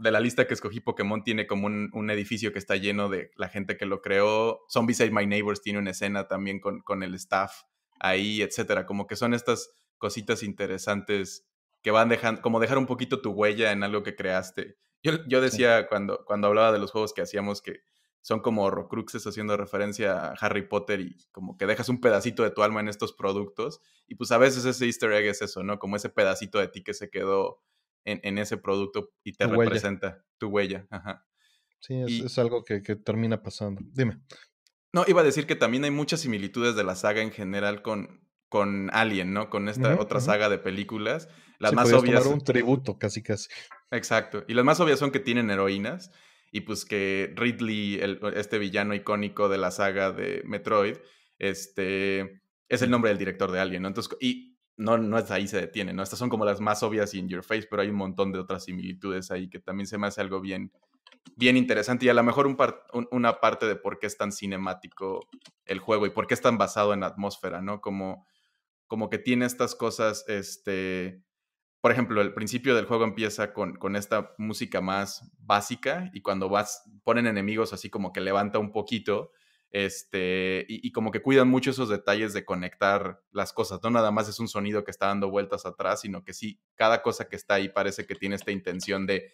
de la lista que escogí, Pokémon tiene como un, edificio que está lleno de la gente que lo creó. Zombies Save My Neighbors tiene una escena también con, con el staff ahí, etcétera. Como que son estas cositas interesantes que van dejando, como dejar un poquito tu huella en algo que creaste. Yo, decía cuando, cuando hablaba de los juegos que hacíamos que son como horrocruxes haciendo referencia a Harry Potter y como que dejas un pedacito de tu alma en estos productos. Y pues a veces ese easter egg es eso, ¿no? Como ese pedacito de ti que se quedó en, ese producto y te representa tu huella. Sí, es, algo que, que, termina pasando. Dime. No, iba a decir que también hay muchas similitudes de la saga en general con, con Alien, ¿no? Con esta otra saga de películas. Las más obvias. Tomar un tributo, casi, casi. Exacto. Y las más obvias son que tienen heroínas y pues que Ridley, el, este villano icónico de la saga de Metroid, este, es el nombre del director de Alien, ¿no? Entonces, y no, no es ahí se detiene, ¿no? Estas son como las más obvias y in your face, pero hay un montón de otras similitudes ahí que también se me hace algo bien, bien interesante y a lo mejor un una parte de por qué es tan cinemático el juego y por qué es tan basado en la atmósfera, ¿no? Como, como que tiene estas cosas, este, por ejemplo, el principio del juego empieza con, con esta música más básica y cuando vas, ponen enemigos así como que levanta un poquito este, y, como que cuidan mucho esos detalles de conectar las cosas. No nada más es un sonido que está dando vueltas atrás, sino que sí, cada cosa que está ahí parece que tiene esta intención de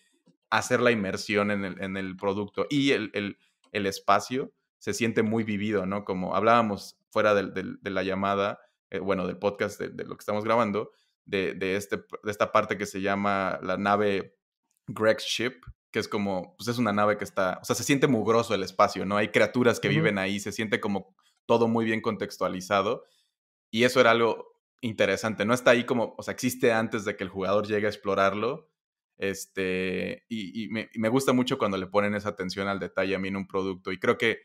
hacer la inmersión en el, producto y el, espacio se siente muy vivido, ¿no? Como hablábamos fuera de, la llamada, eh, bueno, del podcast de, lo que estamos grabando, de, este, de esta parte que se llama la nave Greg's Ship, que es como, pues es una nave que está, o sea, se siente mugroso el espacio, ¿no? Hay criaturas que viven ahí, se siente como todo muy bien contextualizado y eso era algo interesante, no está ahí como, o sea, existe antes de que el jugador llegue a explorarlo. Este, y, me, gusta mucho cuando le ponen esa atención al detalle a mí en un producto. Y creo que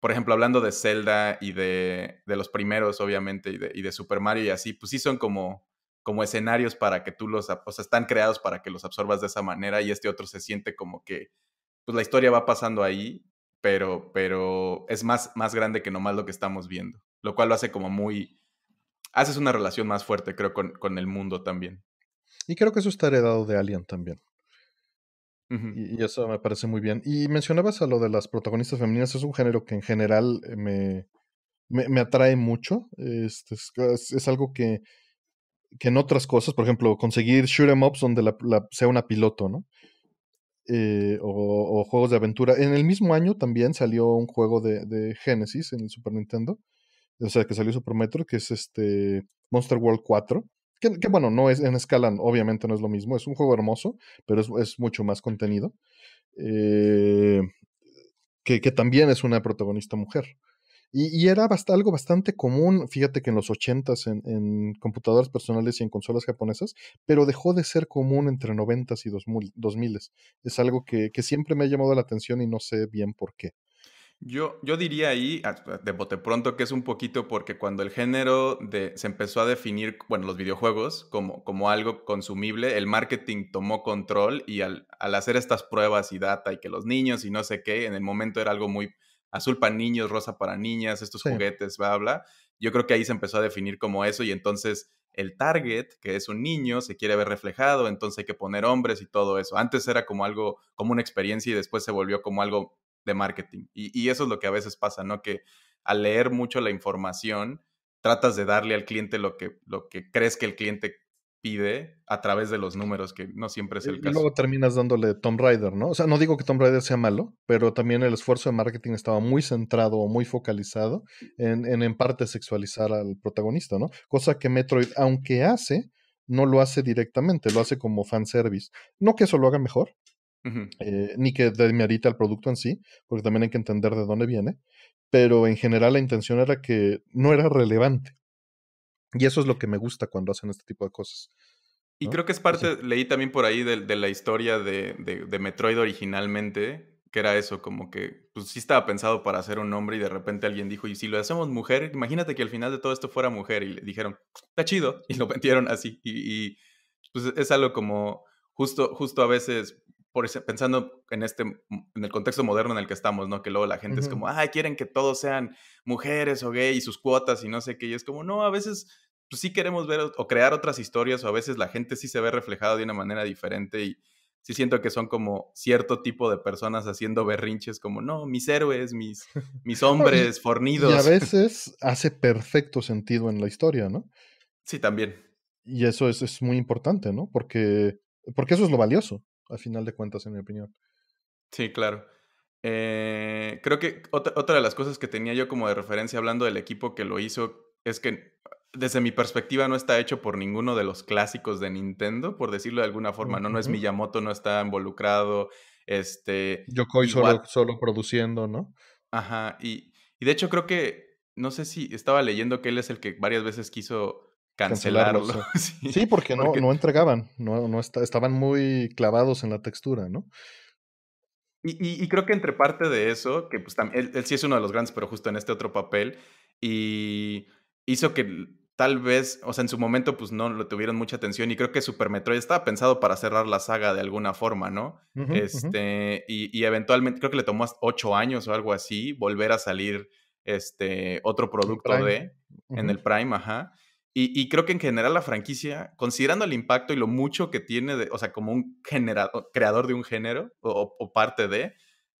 por ejemplo, hablando de Zelda y de, los primeros, obviamente, y de, y de, Super Mario y así, pues sí son como como escenarios para que tú los, o sea, están creados para que los absorbas de esa manera y este otro se siente como que, pues la historia va pasando ahí, pero, pero es más, más grande que nomás lo que estamos viendo, lo cual lo hace como muy, haces una relación más fuerte, creo, con, con el mundo también. Y creo que eso está heredado de Alien también. y, eso me parece muy bien. Y mencionabas a lo de las protagonistas femeninas, es un género que en general eh, me, me, me atrae mucho. Este, es, algo que que en otras cosas, por ejemplo, conseguir shoot em ups donde sea una piloto, ¿no? Eh, o, juegos de aventura. En el mismo año también salió un juego de, de, Genesis en el Super Nintendo, o sea, que salió Super Metro, que es este Monster World 4. Que, bueno, no es en escala, obviamente no es lo mismo, es un juego hermoso, pero es, mucho más contenido. Eh, que, también es una protagonista mujer. Y, era algo bastante común, fíjate que en los 80s en, computadoras personales y en consolas japonesas, pero dejó de ser común entre 90s y 2000. s Es algo que, siempre me ha llamado la atención y no sé bien por qué. Yo, yo, diría ahí, de bote pronto, que es un poquito porque cuando el género de, se empezó a definir, bueno, los videojuegos como, como algo consumible, el marketing tomó control y al, al, hacer estas pruebas y data y que los niños y no sé qué, en el momento era algo muy azul para niños, rosa para niñas, estos juguetes, bla, bla. Yo creo que ahí se empezó a definir como eso y entonces el target, que es un niño, se quiere ver reflejado, entonces hay que poner hombres y todo eso. Antes era como algo, como una experiencia y después se volvió como algo de marketing. Y, eso es lo que a veces pasa, ¿no? Que al leer mucho la información, tratas de darle al cliente lo que, lo que crees que el cliente pide a través de los números, que no siempre es el caso. Y luego terminas dándole Tom Rider, ¿no? O sea, no digo que Tom Rider sea malo, pero también el esfuerzo de marketing estaba muy centrado o muy focalizado en, en, parte sexualizar al protagonista, ¿no? Cosa que Metroid, aunque hace, no lo hace directamente, lo hace como fanservice. No que eso lo haga mejor, eh, ni que demerita al producto en sí, porque también hay que entender de dónde viene, pero en general la intención era que no era relevante. Y eso es lo que me gusta cuando hacen este tipo de cosas. Y creo que es parte, leí también por ahí de, la historia de, Metroid originalmente, que era eso, como que pues sí estaba pensado para ser un hombre y de repente alguien dijo, y si lo hacemos mujer, imagínate que al final de todo esto fuera mujer y le dijeron, está chido, y lo metieron así. Y, pues e, es algo como justo, justo a veces pensando en este en el contexto moderno en el que estamos, ¿no? Que luego la gente es como, ay, quieren que todos sean mujeres o gay y sus cuotas y no sé qué, y es como, no, a veces pues sí queremos ver o crear otras historias o a veces la gente sí se ve reflejada de una manera diferente y sí siento que son como cierto tipo de personas haciendo berrinches como, no, mis héroes, mis, mis hombres fornidos. Y a veces hace perfecto sentido en la historia, ¿no? Sí, también. Y eso es, es muy importante, ¿no? Porque, porque eso es lo valioso, al final de cuentas, en mi opinión. Sí, claro. Eh, creo que otra, otra de las cosas que tenía yo como de referencia hablando del equipo que lo hizo es que desde mi perspectiva, no está hecho por ninguno de los clásicos de Nintendo, por decirlo de alguna forma. No, no es Miyamoto, no está involucrado. Este. Yokoi solo, produciendo, ¿no? Ajá. Y, y de hecho, creo que. No sé si estaba leyendo que él es el que varias veces quiso cancelarlo. sí. porque, no, no entregaban. No, no estaban muy clavados en la textura, ¿no? Y, y, creo que entre parte de eso, que pues él, él sí es uno de los grandes, pero justo en este otro papel, y hizo que tal vez, o sea, en su momento pues no lo tuvieron mucha atención y creo que Super Metroid estaba pensado para cerrar la saga de alguna forma, ¿no? este, y, eventualmente creo que le tomó ocho años o algo así volver a salir este otro producto de en el Prime, ajá. Y, creo que en general la franquicia, considerando el impacto y lo mucho que tiene, de, o sea, como un generador, creador de un género o, o parte de,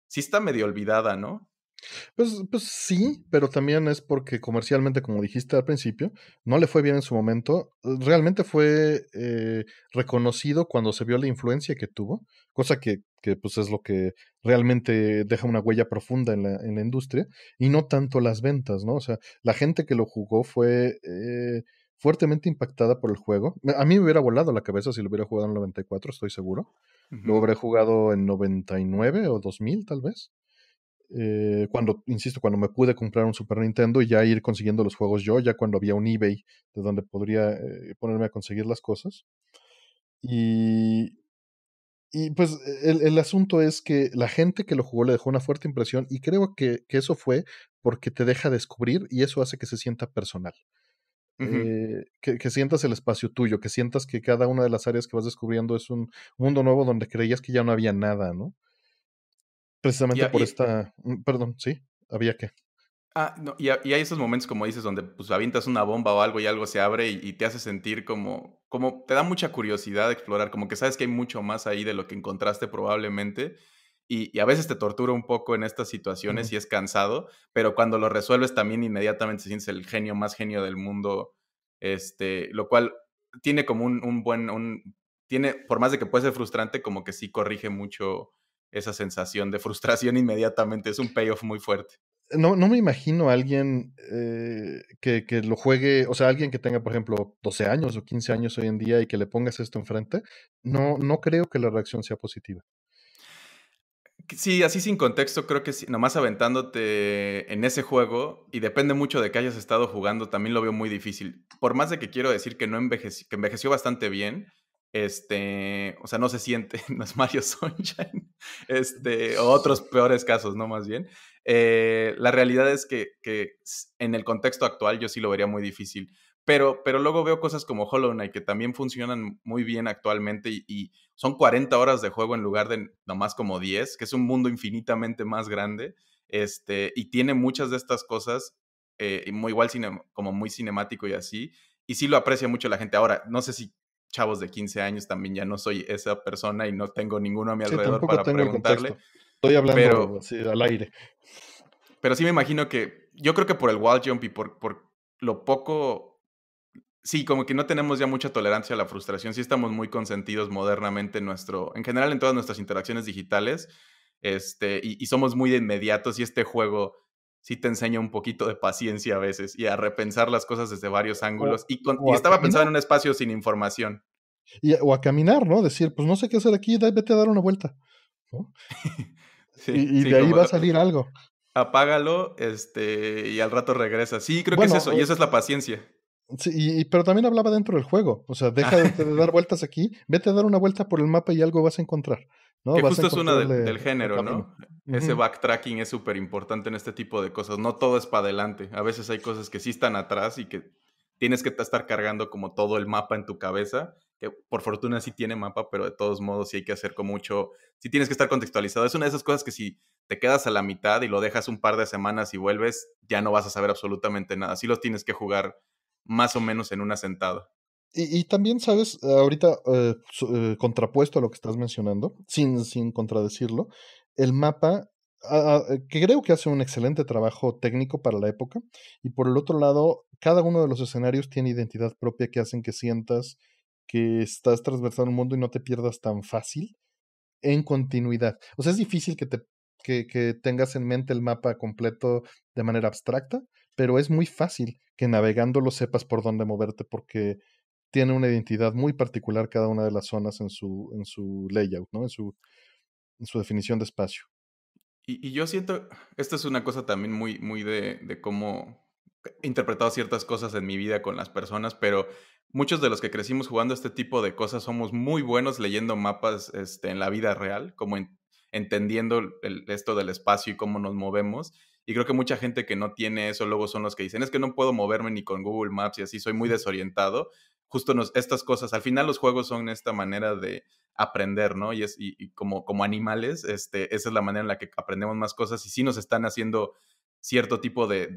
sí está medio olvidada, ¿no? Pues, pues sí, pero también es porque comercialmente, como dijiste al principio, no le fue bien en su momento. Eh, realmente fue eh, reconocido cuando se vio la influencia que tuvo, cosa que, pues es lo que realmente deja una huella profunda en la, en la industria, y no tanto las ventas, ¿no? O sea, la gente que lo jugó fue... Eh, fuertemente impactada por el juego. A mí me hubiera volado la cabeza si lo hubiera jugado en 94, estoy seguro. Lo hubiera jugado en 99 o 2000, tal vez eh, cuando, insisto, cuando me pude comprar un Super Nintendo y ya ir consiguiendo los juegos yo, ya cuando había un eBay de donde podría eh, ponerme a conseguir las cosas. Y, y pues e, el, el, asunto es que la gente que lo jugó le dejó una fuerte impresión y creo que, eso fue porque te deja descubrir y eso hace que se sienta personal. Eh, que, que, sientas el espacio tuyo, que sientas que cada una de las áreas que vas descubriendo es un mundo nuevo donde creías que ya no había nada, ¿no? Precisamente por esta. Mm, perdón, sí, había que. Ah, no, y, hay esos momentos, como dices, donde pues avientas una bomba o algo y algo se abre y, te hace sentir como. como te da mucha curiosidad explorar, como que sabes que hay mucho más ahí de lo que encontraste probablemente. Y, a veces te tortura un poco en estas situaciones y es cansado, pero cuando lo resuelves también inmediatamente se sientes el genio más genio del mundo, este, lo cual tiene como un, un buen, un, tiene, por más de que puede ser frustrante, como que sí corrige mucho esa sensación de frustración inmediatamente. Es un payoff muy fuerte. No, no me imagino a alguien eh, que, lo juegue, o sea, alguien que tenga, por ejemplo, 12 años o 15 años hoy en día y que le pongas esto enfrente. No, no creo que la reacción sea positiva. Sí, así sin contexto, creo que sí, nomás aventándote en ese juego, y depende mucho de que hayas estado jugando, también lo veo muy difícil. Por más de que quiero decir que no que envejeció bastante bien, este, o sea, no se siente, no es Mario Sunshine, este, o otros peores casos, ¿no? Más bien. Eh, la realidad es que, en el contexto actual yo sí lo vería muy difícil, pero, pero luego veo cosas como Hollow Knight que también funcionan muy bien actualmente y, son 40 horas de juego en lugar de nomás como 10, que es un mundo infinitamente más grande, este, y tiene muchas de estas cosas, eh, muy igual como muy cinemático y así, y sí lo aprecia mucho la gente. Ahora, no sé si chavos de 15 años también ya no soy esa persona y no tengo ninguno a mi alrededor para preguntarle. Estoy hablando al aire. Pero sí me imagino que, yo creo que por el wall jump y por, por lo poco, sí, como que no tenemos ya mucha tolerancia a la frustración, sí estamos muy consentidos modernamente en nuestro, en general en todas nuestras interacciones digitales, este, y, somos muy de inmediatos y este juego sí te enseña un poquito de paciencia a veces y a repensar las cosas desde varios ángulos. y, estaba pensando en un espacio sin información. Y, o a caminar, ¿no? Decir, pues no sé qué hacer aquí, vete a dar una vuelta. sí, y, de ahí va a salir algo. Apágalo, este, y al rato regresa. Sí, creo que es eso, y eh esa es la paciencia. Sí, y, pero también hablaba dentro del juego. O sea, deja de, dar vueltas aquí, vete a dar una vuelta por el mapa y algo vas a encontrar. ¿no? Que justo es una del género, ¿no? Ese backtracking es súper importante en este tipo de cosas. No todo es para adelante. A veces hay cosas que sí están atrás y que tienes que estar cargando como todo el mapa en tu cabeza. Que por fortuna sí tiene mapa, pero de todos modos sí hay que hacer con mucho. Sí tienes que estar contextualizado. Es una de esas cosas que si te quedas a la mitad y lo dejas un par de semanas y vuelves, ya no vas a saber absolutamente nada. Sí los tienes que jugar más o menos en una sentada. Y, y también, sabes, ahorita eh, eh, contrapuesto a lo que estás mencionando, sin, sin contradecirlo, el mapa eh, que creo que hace un excelente trabajo técnico para la época. Y por el otro lado, cada uno de los escenarios tiene identidad propia que hacen que sientas que estás transversando un mundo y no te pierdas tan fácil en continuidad. O sea, es difícil que, te, que tengas en mente el mapa completo de manera abstracta, pero es muy fácil que navegándolo sepas por dónde moverte porque tiene una identidad muy particular cada una de las zonas en su, en su layout, ¿no? En su, en su definición de espacio. Y, yo siento, esta es una cosa también muy, muy de, cómo he interpretado ciertas cosas en mi vida con las personas, pero muchos de los que crecimos jugando este tipo de cosas somos muy buenos leyendo mapas este, en la vida real, como entendiendo el, esto del espacio y cómo nos movemos. Y creo que mucha gente que no tiene eso luego son los que dicen, es que no puedo moverme ni con Google Maps y así, soy muy desorientado. Justo estas cosas, al final los juegos son esta manera de aprender, ¿no? Y, es, y, como, como animales, este, esa es la manera en la que aprendemos más cosas y sí nos están haciendo cierto tipo de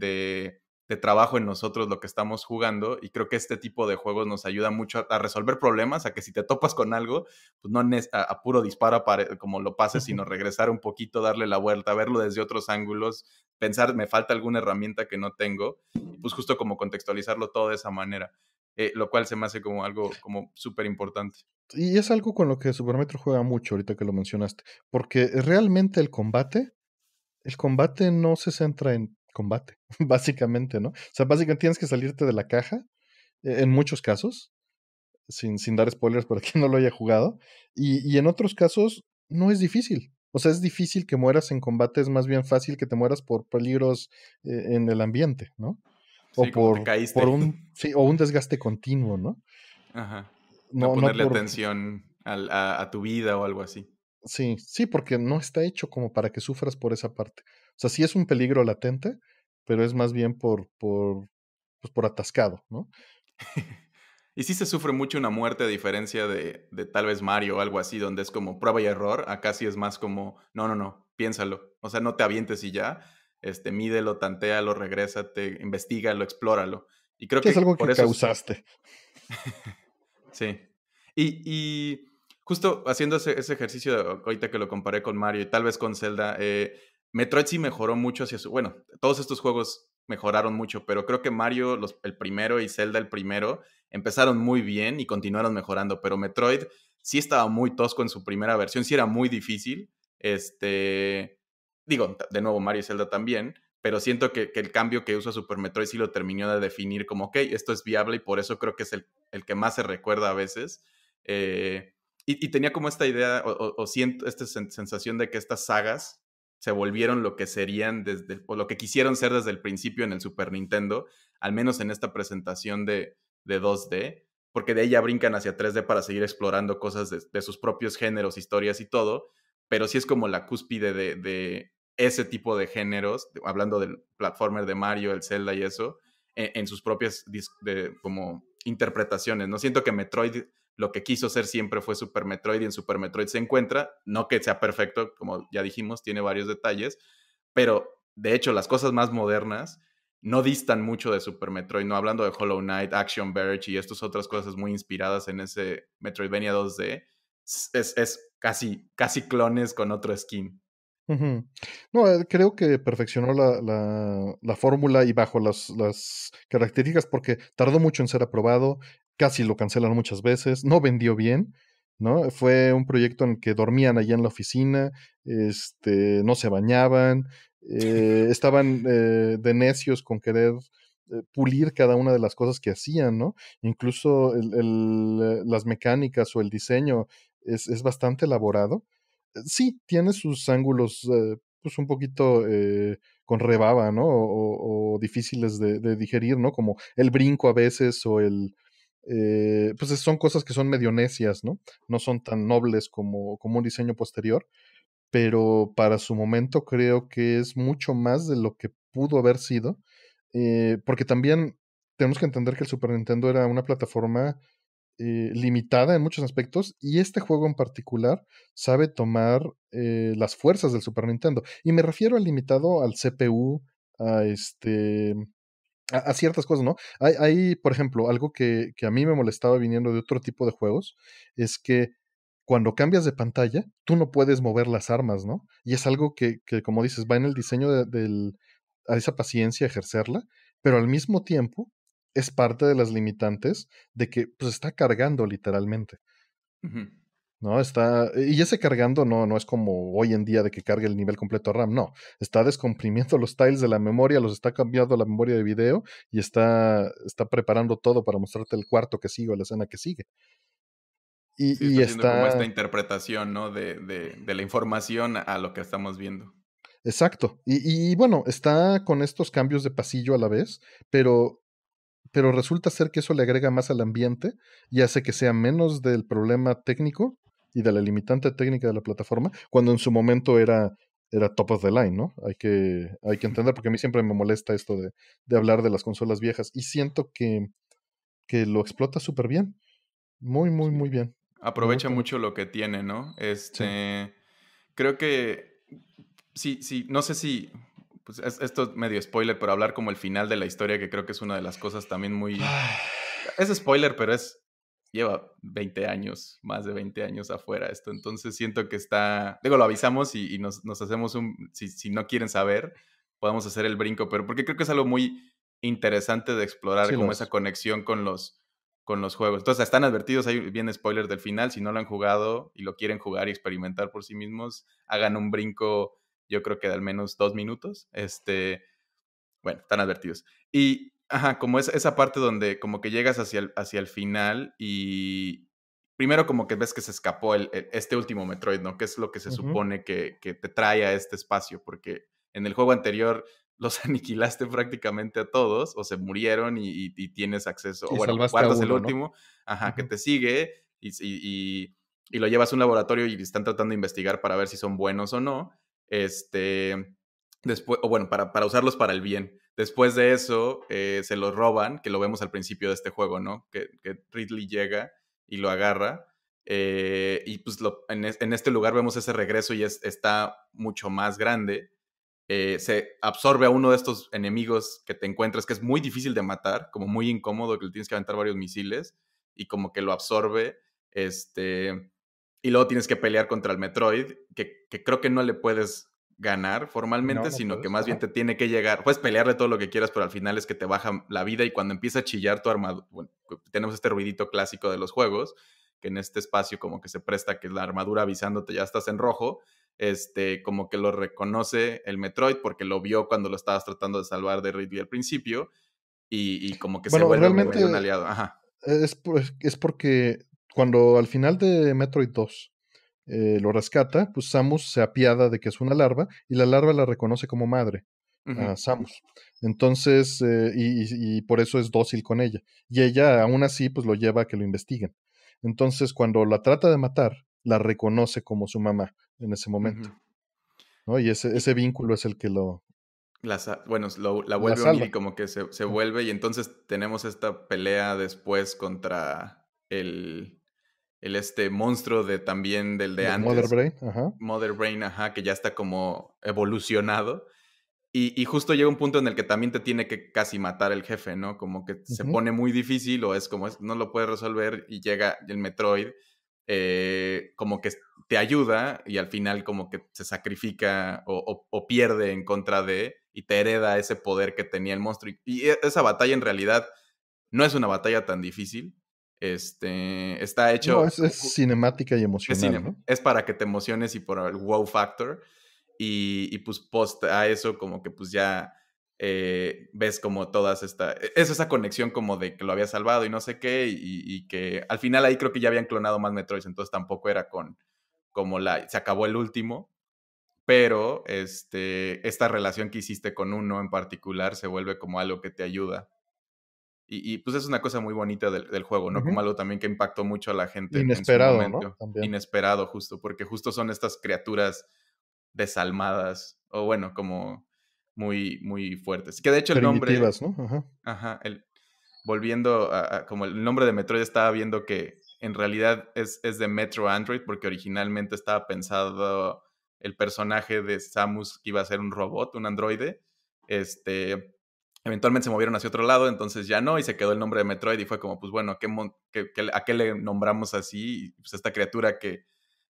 de trabajo en nosotros lo que estamos jugando y creo que este tipo de juegos nos ayuda mucho a, resolver problemas, a que si te topas con algo, pues no a, puro disparo para, como lo pases, sino regresar un poquito, darle la vuelta, verlo desde otros ángulos, pensar, me falta alguna herramienta que no tengo, y pues justo como contextualizarlo todo de esa manera, eh, lo cual se me hace como algo como súper importante. Y es algo con lo que Supermetro juega mucho ahorita que lo mencionaste, porque realmente el combate, el combate no se centra en combate, básicamente, ¿no? O sea, básicamente tienes que salirte de la caja, e-, en muchos casos, sin, sin dar spoilers para quien no lo haya jugado, y, en otros casos no es difícil. O sea, es difícil que mueras en combate, es más bien fácil que te mueras por peligros e-, en el ambiente, ¿no? O por, por, un sí, o un desgaste continuo, ¿no? Ajá. No, ponerle atención a, a, tu vida o algo así. Sí, sí, porque no está hecho como para que sufras por esa parte. O sea, sí es un peligro latente, pero es más bien por, por, pues, por atascado, ¿no? y sí se sufre mucho una muerte a diferencia de, tal vez Mario o algo así, donde es como prueba y error, acá sí es más como, no, no, no, piénsalo, o sea, no te avientes y ya, este, mídelo, tantealo, regrésate, investigalo, explóralo. Y creo que es algo que eso... causaste. sí. Y, justo haciendo ese, ejercicio, ahorita que lo comparé con Mario y tal vez con Zelda, eh, Metroid sí mejoró mucho hacia su. Bueno, todos estos juegos mejoraron mucho, pero creo que Mario el primero y Zelda el primero empezaron muy bien y continuaron mejorando, pero Metroid sí estaba muy tosco en su primera versión, sí era muy difícil. Este. Digo, de nuevo, Mario y Zelda también, pero siento que, el cambio que usa Super Metroid sí lo terminó de definir como, ok, esto es viable y por eso creo que es el, que más se recuerda a veces. Eh, y, tenía como esta idea o, o siento esta sensación de que estas sagas se volvieron lo que serían desde, o lo que quisieron ser desde el principio en el Super Nintendo, al menos en esta presentación de, de 2D, porque de ahí ya brincan hacia 3D para seguir explorando cosas de, sus propios géneros, historias y todo, pero sí es como la cúspide de, de ese tipo de géneros, hablando del platformer de Mario, el Zelda y eso, e, en, sus propias como interpretaciones, ¿no? Siento que Metroid lo que quiso ser siempre fue Super Metroid y en Super Metroid se encuentra, no que sea perfecto, como ya dijimos, tiene varios detalles, pero de hecho las cosas más modernas no distan mucho de Super Metroid, no hablando de Hollow Knight, Action Verge y estas otras cosas muy inspiradas en ese Metroidvania 2D, es, casi, casi clones con otro skin. No, eh, creo que perfeccionó la, fórmula y bajo las, las, características porque tardó mucho en ser aprobado, casi lo cancelan muchas veces, no vendió bien, ¿no? Fue un proyecto en el que dormían allá en la oficina, este, no se bañaban, eh, estaban eh, de necios con querer eh, pulir cada una de las cosas que hacían, ¿no? Incluso el, las mecánicas o el diseño es, es, bastante elaborado. Sí, tiene sus ángulos pues un poquito con rebaba, ¿no? O, difíciles de, de, digerir, ¿no? Como el brinco a veces o el, eh, pues son cosas que son medio necias, ¿no? No son tan nobles como, como un diseño posterior, pero para su momento creo que es mucho más de lo que pudo haber sido, eh, porque también tenemos que entender que el Super Nintendo era una plataforma eh, limitada en muchos aspectos y este juego en particular sabe tomar las fuerzas del Super Nintendo. Y me refiero al limitado al CPU, a este a, ciertas cosas, ¿no? Hay, hay por ejemplo, algo que, que, a mí me molestaba viniendo de otro tipo de juegos, es que cuando cambias de pantalla, tú no puedes mover las armas, ¿no? Y es algo que, que como dices, va en el diseño de, a esa paciencia, ejercerla, pero al mismo tiempo es parte de las limitantes de que pues está cargando literalmente. ¿no? Está, y ese cargando no, no es como hoy en día de que cargue el nivel completo RAM, no. Está descomprimiendo los tiles de la memoria, los está cambiando la memoria de video y está, está preparando todo para mostrarte el cuarto que sigue o la escena que sigue. Y, y está... Como esta interpretación, ¿no? De, de, de la información a lo que estamos viendo. Exacto. Y, y, bueno, está con estos cambios de pasillo a la vez, pero, pero resulta ser que eso le agrega más al ambiente y hace que sea menos del problema técnico y de la limitante técnica de la plataforma, cuando en su momento era, era top of the line, ¿no? Hay que, hay que entender, porque a mí siempre me molesta esto de, hablar de las consolas viejas y siento que, que lo explota súper bien. Muy, muy, muy bien. Aprovecha mucho lo que tiene, ¿no? Este, Creo que, sí, sí, no sé si, pues esto es medio spoiler, pero hablar como el final de la historia, que creo que es una de las cosas también muy... es spoiler, pero es lleva 20 años, más de 20 años afuera esto. Entonces siento que está, digo, lo avisamos y, nos, hacemos un, si, no quieren saber, podemos hacer el brinco, pero porque creo que es algo muy interesante de explorar como esa conexión con los, con los juegos. Entonces están advertidos, hay bien spoiler del final, si no lo han jugado y lo quieren jugar y experimentar por sí mismos, hagan un brinco, yo creo que de al menos dos minutos. Este, bueno, están advertidos. Y Ajá, como es, esa parte donde como que llegas hacia el, hacia el final y primero como que ves que se escapó el, e, este último Metroid, ¿no? Que es lo que se supone que, que, te trae a este espacio, porque en el juego anterior los aniquilaste prácticamente a todos o se murieron y, y, tienes acceso, o bueno, guardas el último, ajá, que te sigue y, lo llevas a un laboratorio y están tratando de investigar para ver si son buenos o no, este, después, o bueno, para, para usarlos para el bien. Después de eso, eh, se lo roban, que lo vemos al principio de este juego, ¿no? Que, Ridley llega y lo agarra. Eh, y pues en, este lugar vemos ese regreso y está mucho más grande. Eh, se absorbe a uno de estos enemigos que te encuentras, que es muy difícil de matar, como muy incómodo, que le tienes que aventar varios misiles y como que lo absorbe. Este, y luego tienes que pelear contra el Metroid, que creo que no le puedes ganar formalmente, sino que más bien te tiene que llegar. Puedes pelearle todo lo que quieras, pero al final es que te baja la vida y cuando empieza a chillar tu armadura, tenemos este ruidito clásico de los juegos, que en este espacio como que se presta que la armadura avisándote ya estás en rojo, este, como que lo reconoce el Metroid porque lo vio cuando lo estabas tratando de salvar de Ridley al principio y, como que se vuelve, un aliado. Es, es porque cuando al final de Metroid 2 eh, lo rescata, pues Samus se apiada de que es una larva y la larva la reconoce como madre a Samus. Entonces, eh, y, por eso es dócil con ella. Y ella aún así, pues lo lleva a que lo investiguen. Entonces, cuando la trata de matar, la reconoce como su mamá en ese momento. ¿no? Y ese, ese vínculo es el que lo, bueno, la vuelve a unir como que se, vuelve y entonces tenemos esta pelea después contra el, el este monstruo de también del de, antes. Mother Brain, ajá. Mother Brain, ajá, que ya está como evolucionado. Y, justo llega un punto en el que también te tiene que casi matar el jefe, ¿no? Como que se pone muy difícil o es como no lo puedes resolver y llega el Metroid, eh, como que te ayuda y al final como que se sacrifica o, pierde en contra de y te hereda ese poder que tenía el monstruo. y e, esa batalla en realidad no es una batalla tan difícil, este, está hecho... es, cinemática y emocional. Es, para que te emociones y por el wow factor. Y, pues post a eso como que pues ya eh, ves como todas esta... E, es esa conexión como de que lo había salvado y no sé qué. Y, que al final ahí creo que ya habían clonado más Metroids, entonces tampoco era con como la... Se acabó el último, pero este, esta relación que hiciste con uno en particular se vuelve como algo que te ayuda y, pues es una cosa muy bonita del, juego, ¿no? Como algo también que impactó mucho a la gente. Inesperado, ¿no? Inesperado, justo, porque justo son estas criaturas desalmadas, o bueno, como muy, muy fuertes. Que de hecho el nombre... ¿no? Ajá. volviendo a, como el nombre de Metroid estaba viendo que en realidad es, es de Metro Android, porque originalmente estaba pensado el personaje de Samus que iba a ser un robot, un androide. Este, Eventualmente se movieron hacia otro lado, entonces ya no, y se quedó el nombre de Metroid y fue como, pues bueno, ¿a qué, a le nombramos así? pues esta criatura que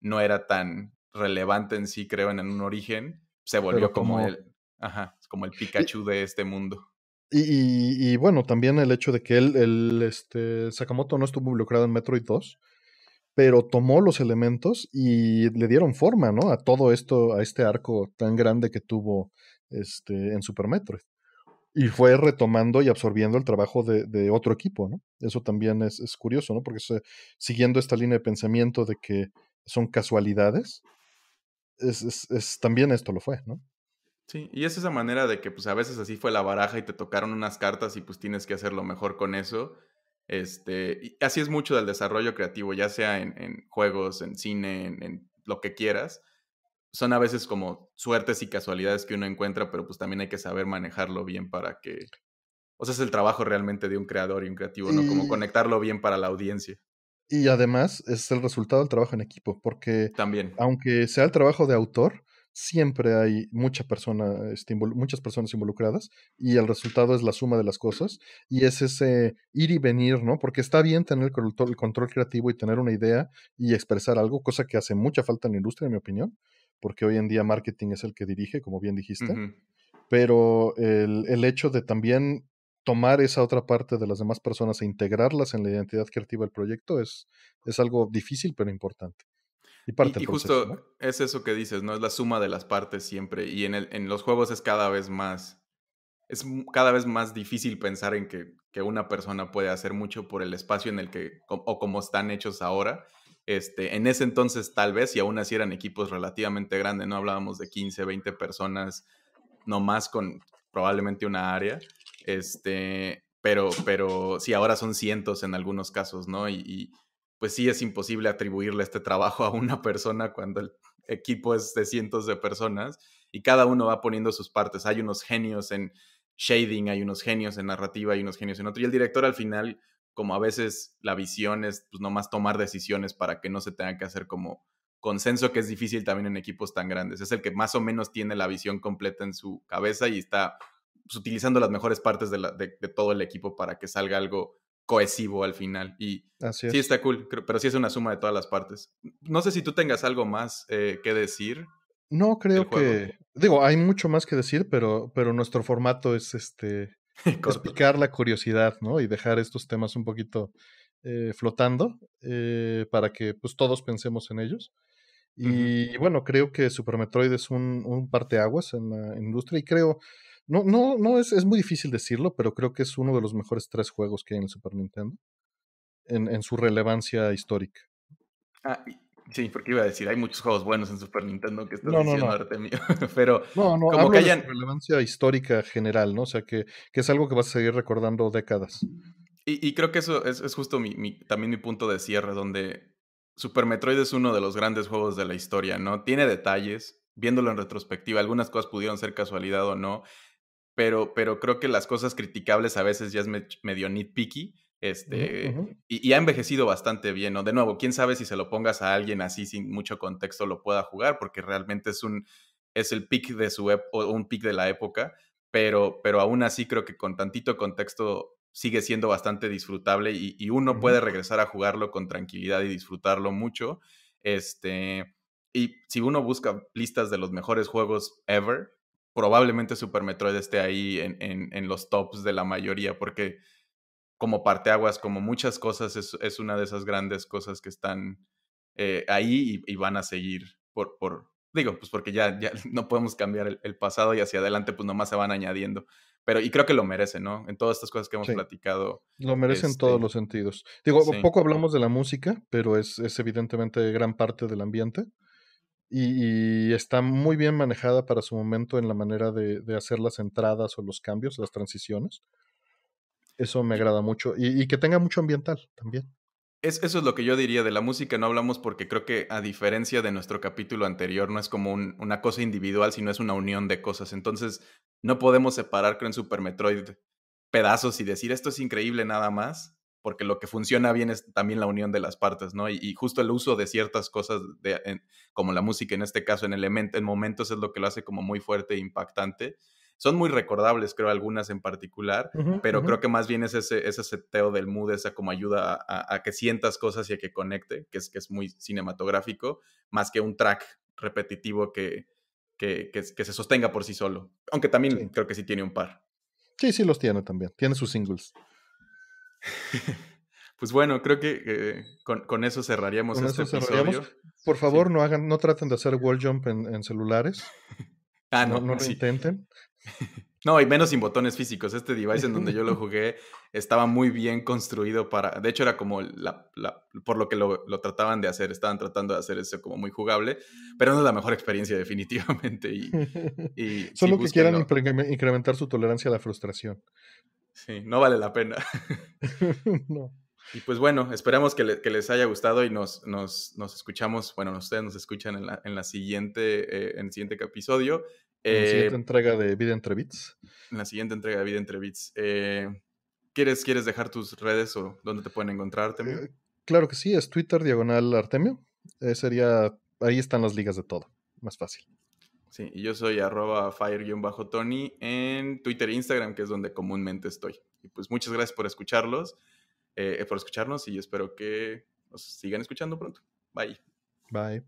no era tan relevante en sí, creo, en, un origen, se volvió como, el, ajá, como el Pikachu de este mundo. Y, bueno, también el hecho de que él, el, este, Sakamoto no estuvo involucrado en Metroid 2, pero tomó los elementos y le dieron forma, ¿no? A todo esto, a este arco tan grande que tuvo este, en Super Metroid y fue retomando y absorbiendo el trabajo de, otro equipo, ¿no? Eso también es, curioso, ¿no? Porque siguiendo esta línea de pensamiento de que son casualidades, es, también esto lo fue, ¿no? Sí, y es esa manera de que pues a veces así fue la baraja y te tocaron unas cartas y pues tienes que hacerlo mejor con eso. Este, así es mucho del desarrollo creativo, ya sea en, juegos, en cine, en, lo que quieras son a veces como suertes y casualidades que uno encuentra, pero pues también hay que saber manejarlo bien para que... O sea, es el trabajo realmente de un creador y un creativo, ¿no? Como conectarlo bien para la audiencia. Y además es el resultado del trabajo en equipo, porque también. aunque sea el trabajo de autor, siempre hay mucha persona, este, muchas personas involucradas y el resultado es la suma de las cosas y es ese ir y venir, ¿no? Porque está bien tener el control creativo y tener una idea y expresar algo, cosa que hace mucha falta en la industria, en mi opinión, porque hoy en día marketing es el que dirige, como bien dijiste, pero el, el hecho de también tomar esa otra parte de las demás personas e integrarlas en la identidad creativa del proyecto es, es algo difícil pero importante. Y, justo es eso que dices, ¿no? Es la suma de las partes siempre. Y en, en los juegos es cada vez más. Es cada vez más difícil pensar en que, que, una persona puede hacer mucho por el espacio en el que. o como están hechos ahora. Este, en ese entonces tal vez, y aún así eran equipos relativamente grandes, no hablábamos de 15, 20 personas, no más con probablemente una área, este, pero, pero sí, ahora son cientos en algunos casos, ¿no? Y, y pues sí es imposible atribuirle este trabajo a una persona cuando el equipo es de cientos de personas y cada uno va poniendo sus partes. Hay unos genios en shading, hay unos genios en narrativa, hay unos genios en otro. Y el director al final como a veces la visión es pues nomás tomar decisiones para que no se tenga que hacer como consenso que es difícil también en equipos tan grandes. Es el que más o menos tiene la visión completa en su cabeza y está pues, utilizando las mejores partes de, todo el equipo para que salga algo cohesivo al final. Y Así es. sí está cool, pero sí es una suma de todas las partes. No sé si tú tengas algo más eh, que decir. No, creo que. Digo, hay mucho más que decir, pero, pero nuestro formato es este. explicar la curiosidad, ¿no? Y dejar estos temas un poquito eh, flotando eh, para que pues todos pensemos en ellos. Y, bueno, creo que Super Metroid es un, parteaguas en la industria y creo, no, no, no es, muy difícil decirlo, pero creo que es uno de los mejores tres juegos que hay en el Super Nintendo en, su relevancia histórica. Ah, Sí, porque iba a decir, hay muchos juegos buenos en Super Nintendo que estás diciendo Artemio. Pero no, no, como que hayan. relevancia histórica general, ¿no? O sea, que, es algo que vas a seguir recordando décadas. Y, creo que eso es, justo también mi punto de cierre, donde Super Metroid es uno de los grandes juegos de la historia, ¿no? Tiene detalles, viéndolo en retrospectiva, algunas cosas pudieron ser casualidad o no, pero, creo que las cosas criticables a veces ya es medio nitpicky este, y, ha envejecido bastante bien, ¿no? De nuevo, quién sabe si se lo pongas a alguien así sin mucho contexto lo pueda jugar, porque realmente es un es el pick de su o un pick de la época, pero, pero aún así creo que con tantito contexto sigue siendo bastante disfrutable y, uno puede regresar a jugarlo con tranquilidad y disfrutarlo mucho. Este, y si uno busca listas de los mejores juegos ever, probablemente Super Metroid esté ahí en, en los tops de la mayoría, porque como parteaguas, como muchas cosas, es, una de esas grandes cosas que están eh, ahí y, van a seguir por, por, digo, pues porque ya, ya no podemos cambiar el, pasado y hacia adelante pues nomás se van añadiendo. Pero, y creo que lo merece, ¿no? En todas estas cosas que hemos platicado. Lo merece en todos este los sentidos. Digo, poco hablamos de la música, pero es, es evidentemente gran parte del ambiente. Y, está muy bien manejada para su momento en la manera de hacer las entradas o los cambios, las transiciones. Eso me agrada mucho. Y, que tenga mucho ambiental también. Es, eso es lo que yo diría. De la música no hablamos porque creo que, a diferencia de nuestro capítulo anterior, no es como un, una cosa individual, sino es una unión de cosas. Entonces, no podemos separar, creo, en Super Metroid pedazos y decir esto es increíble nada más, porque lo que funciona bien es también la unión de las partes, ¿no? Y, justo el uso de ciertas cosas, de, en, como la música en este caso, en, elemento en momentos es lo que lo hace como muy fuerte e impactante son muy recordables, creo, algunas en particular, pero creo que más bien es ese, ese seteo del mood, esa como ayuda a, que sientas cosas y a que conecte, que es, que es muy cinematográfico, más que un track repetitivo que, que, que, se sostenga por sí solo. Aunque también creo que sí tiene un par. Sí, sí los tiene también, tiene sus singles. Pues bueno, creo que eh, con, eso cerraríamos este episodio. Por favor, no hagan, no traten de hacer wall jump en, celulares. ah, no, no, intenten. No, y menos sin botones físicos. Este device en donde yo lo jugué estaba muy bien construido para. De hecho, era como la, por lo que lo, trataban de hacer. Estaban tratando de hacer eso como muy jugable, pero no es la mejor experiencia, definitivamente. Y, Solo que quieran incrementar su tolerancia a la frustración. Sí, no vale la pena. no. Y pues bueno, esperamos que, les haya gustado y nos, nos, escuchamos, bueno, ustedes nos escuchan en, la, siguiente, eh, en el siguiente episodio. En la siguiente eh, entrega de Vida entre Bits. En la siguiente entrega de Vida entre Bits. Eh, ¿quieres, ¿Quieres dejar tus redes o dónde te pueden encontrar, eh, claro que sí, es Twitter diagonal Artemio. sería, ahí están las ligas de todo, más fácil. Sí, y yo soy arroba fire-tony en Twitter e Instagram, que es donde comúnmente estoy. Y pues muchas gracias por escucharlos, por escucharnos y espero que nos sigan escuchando pronto. Bye. Bye.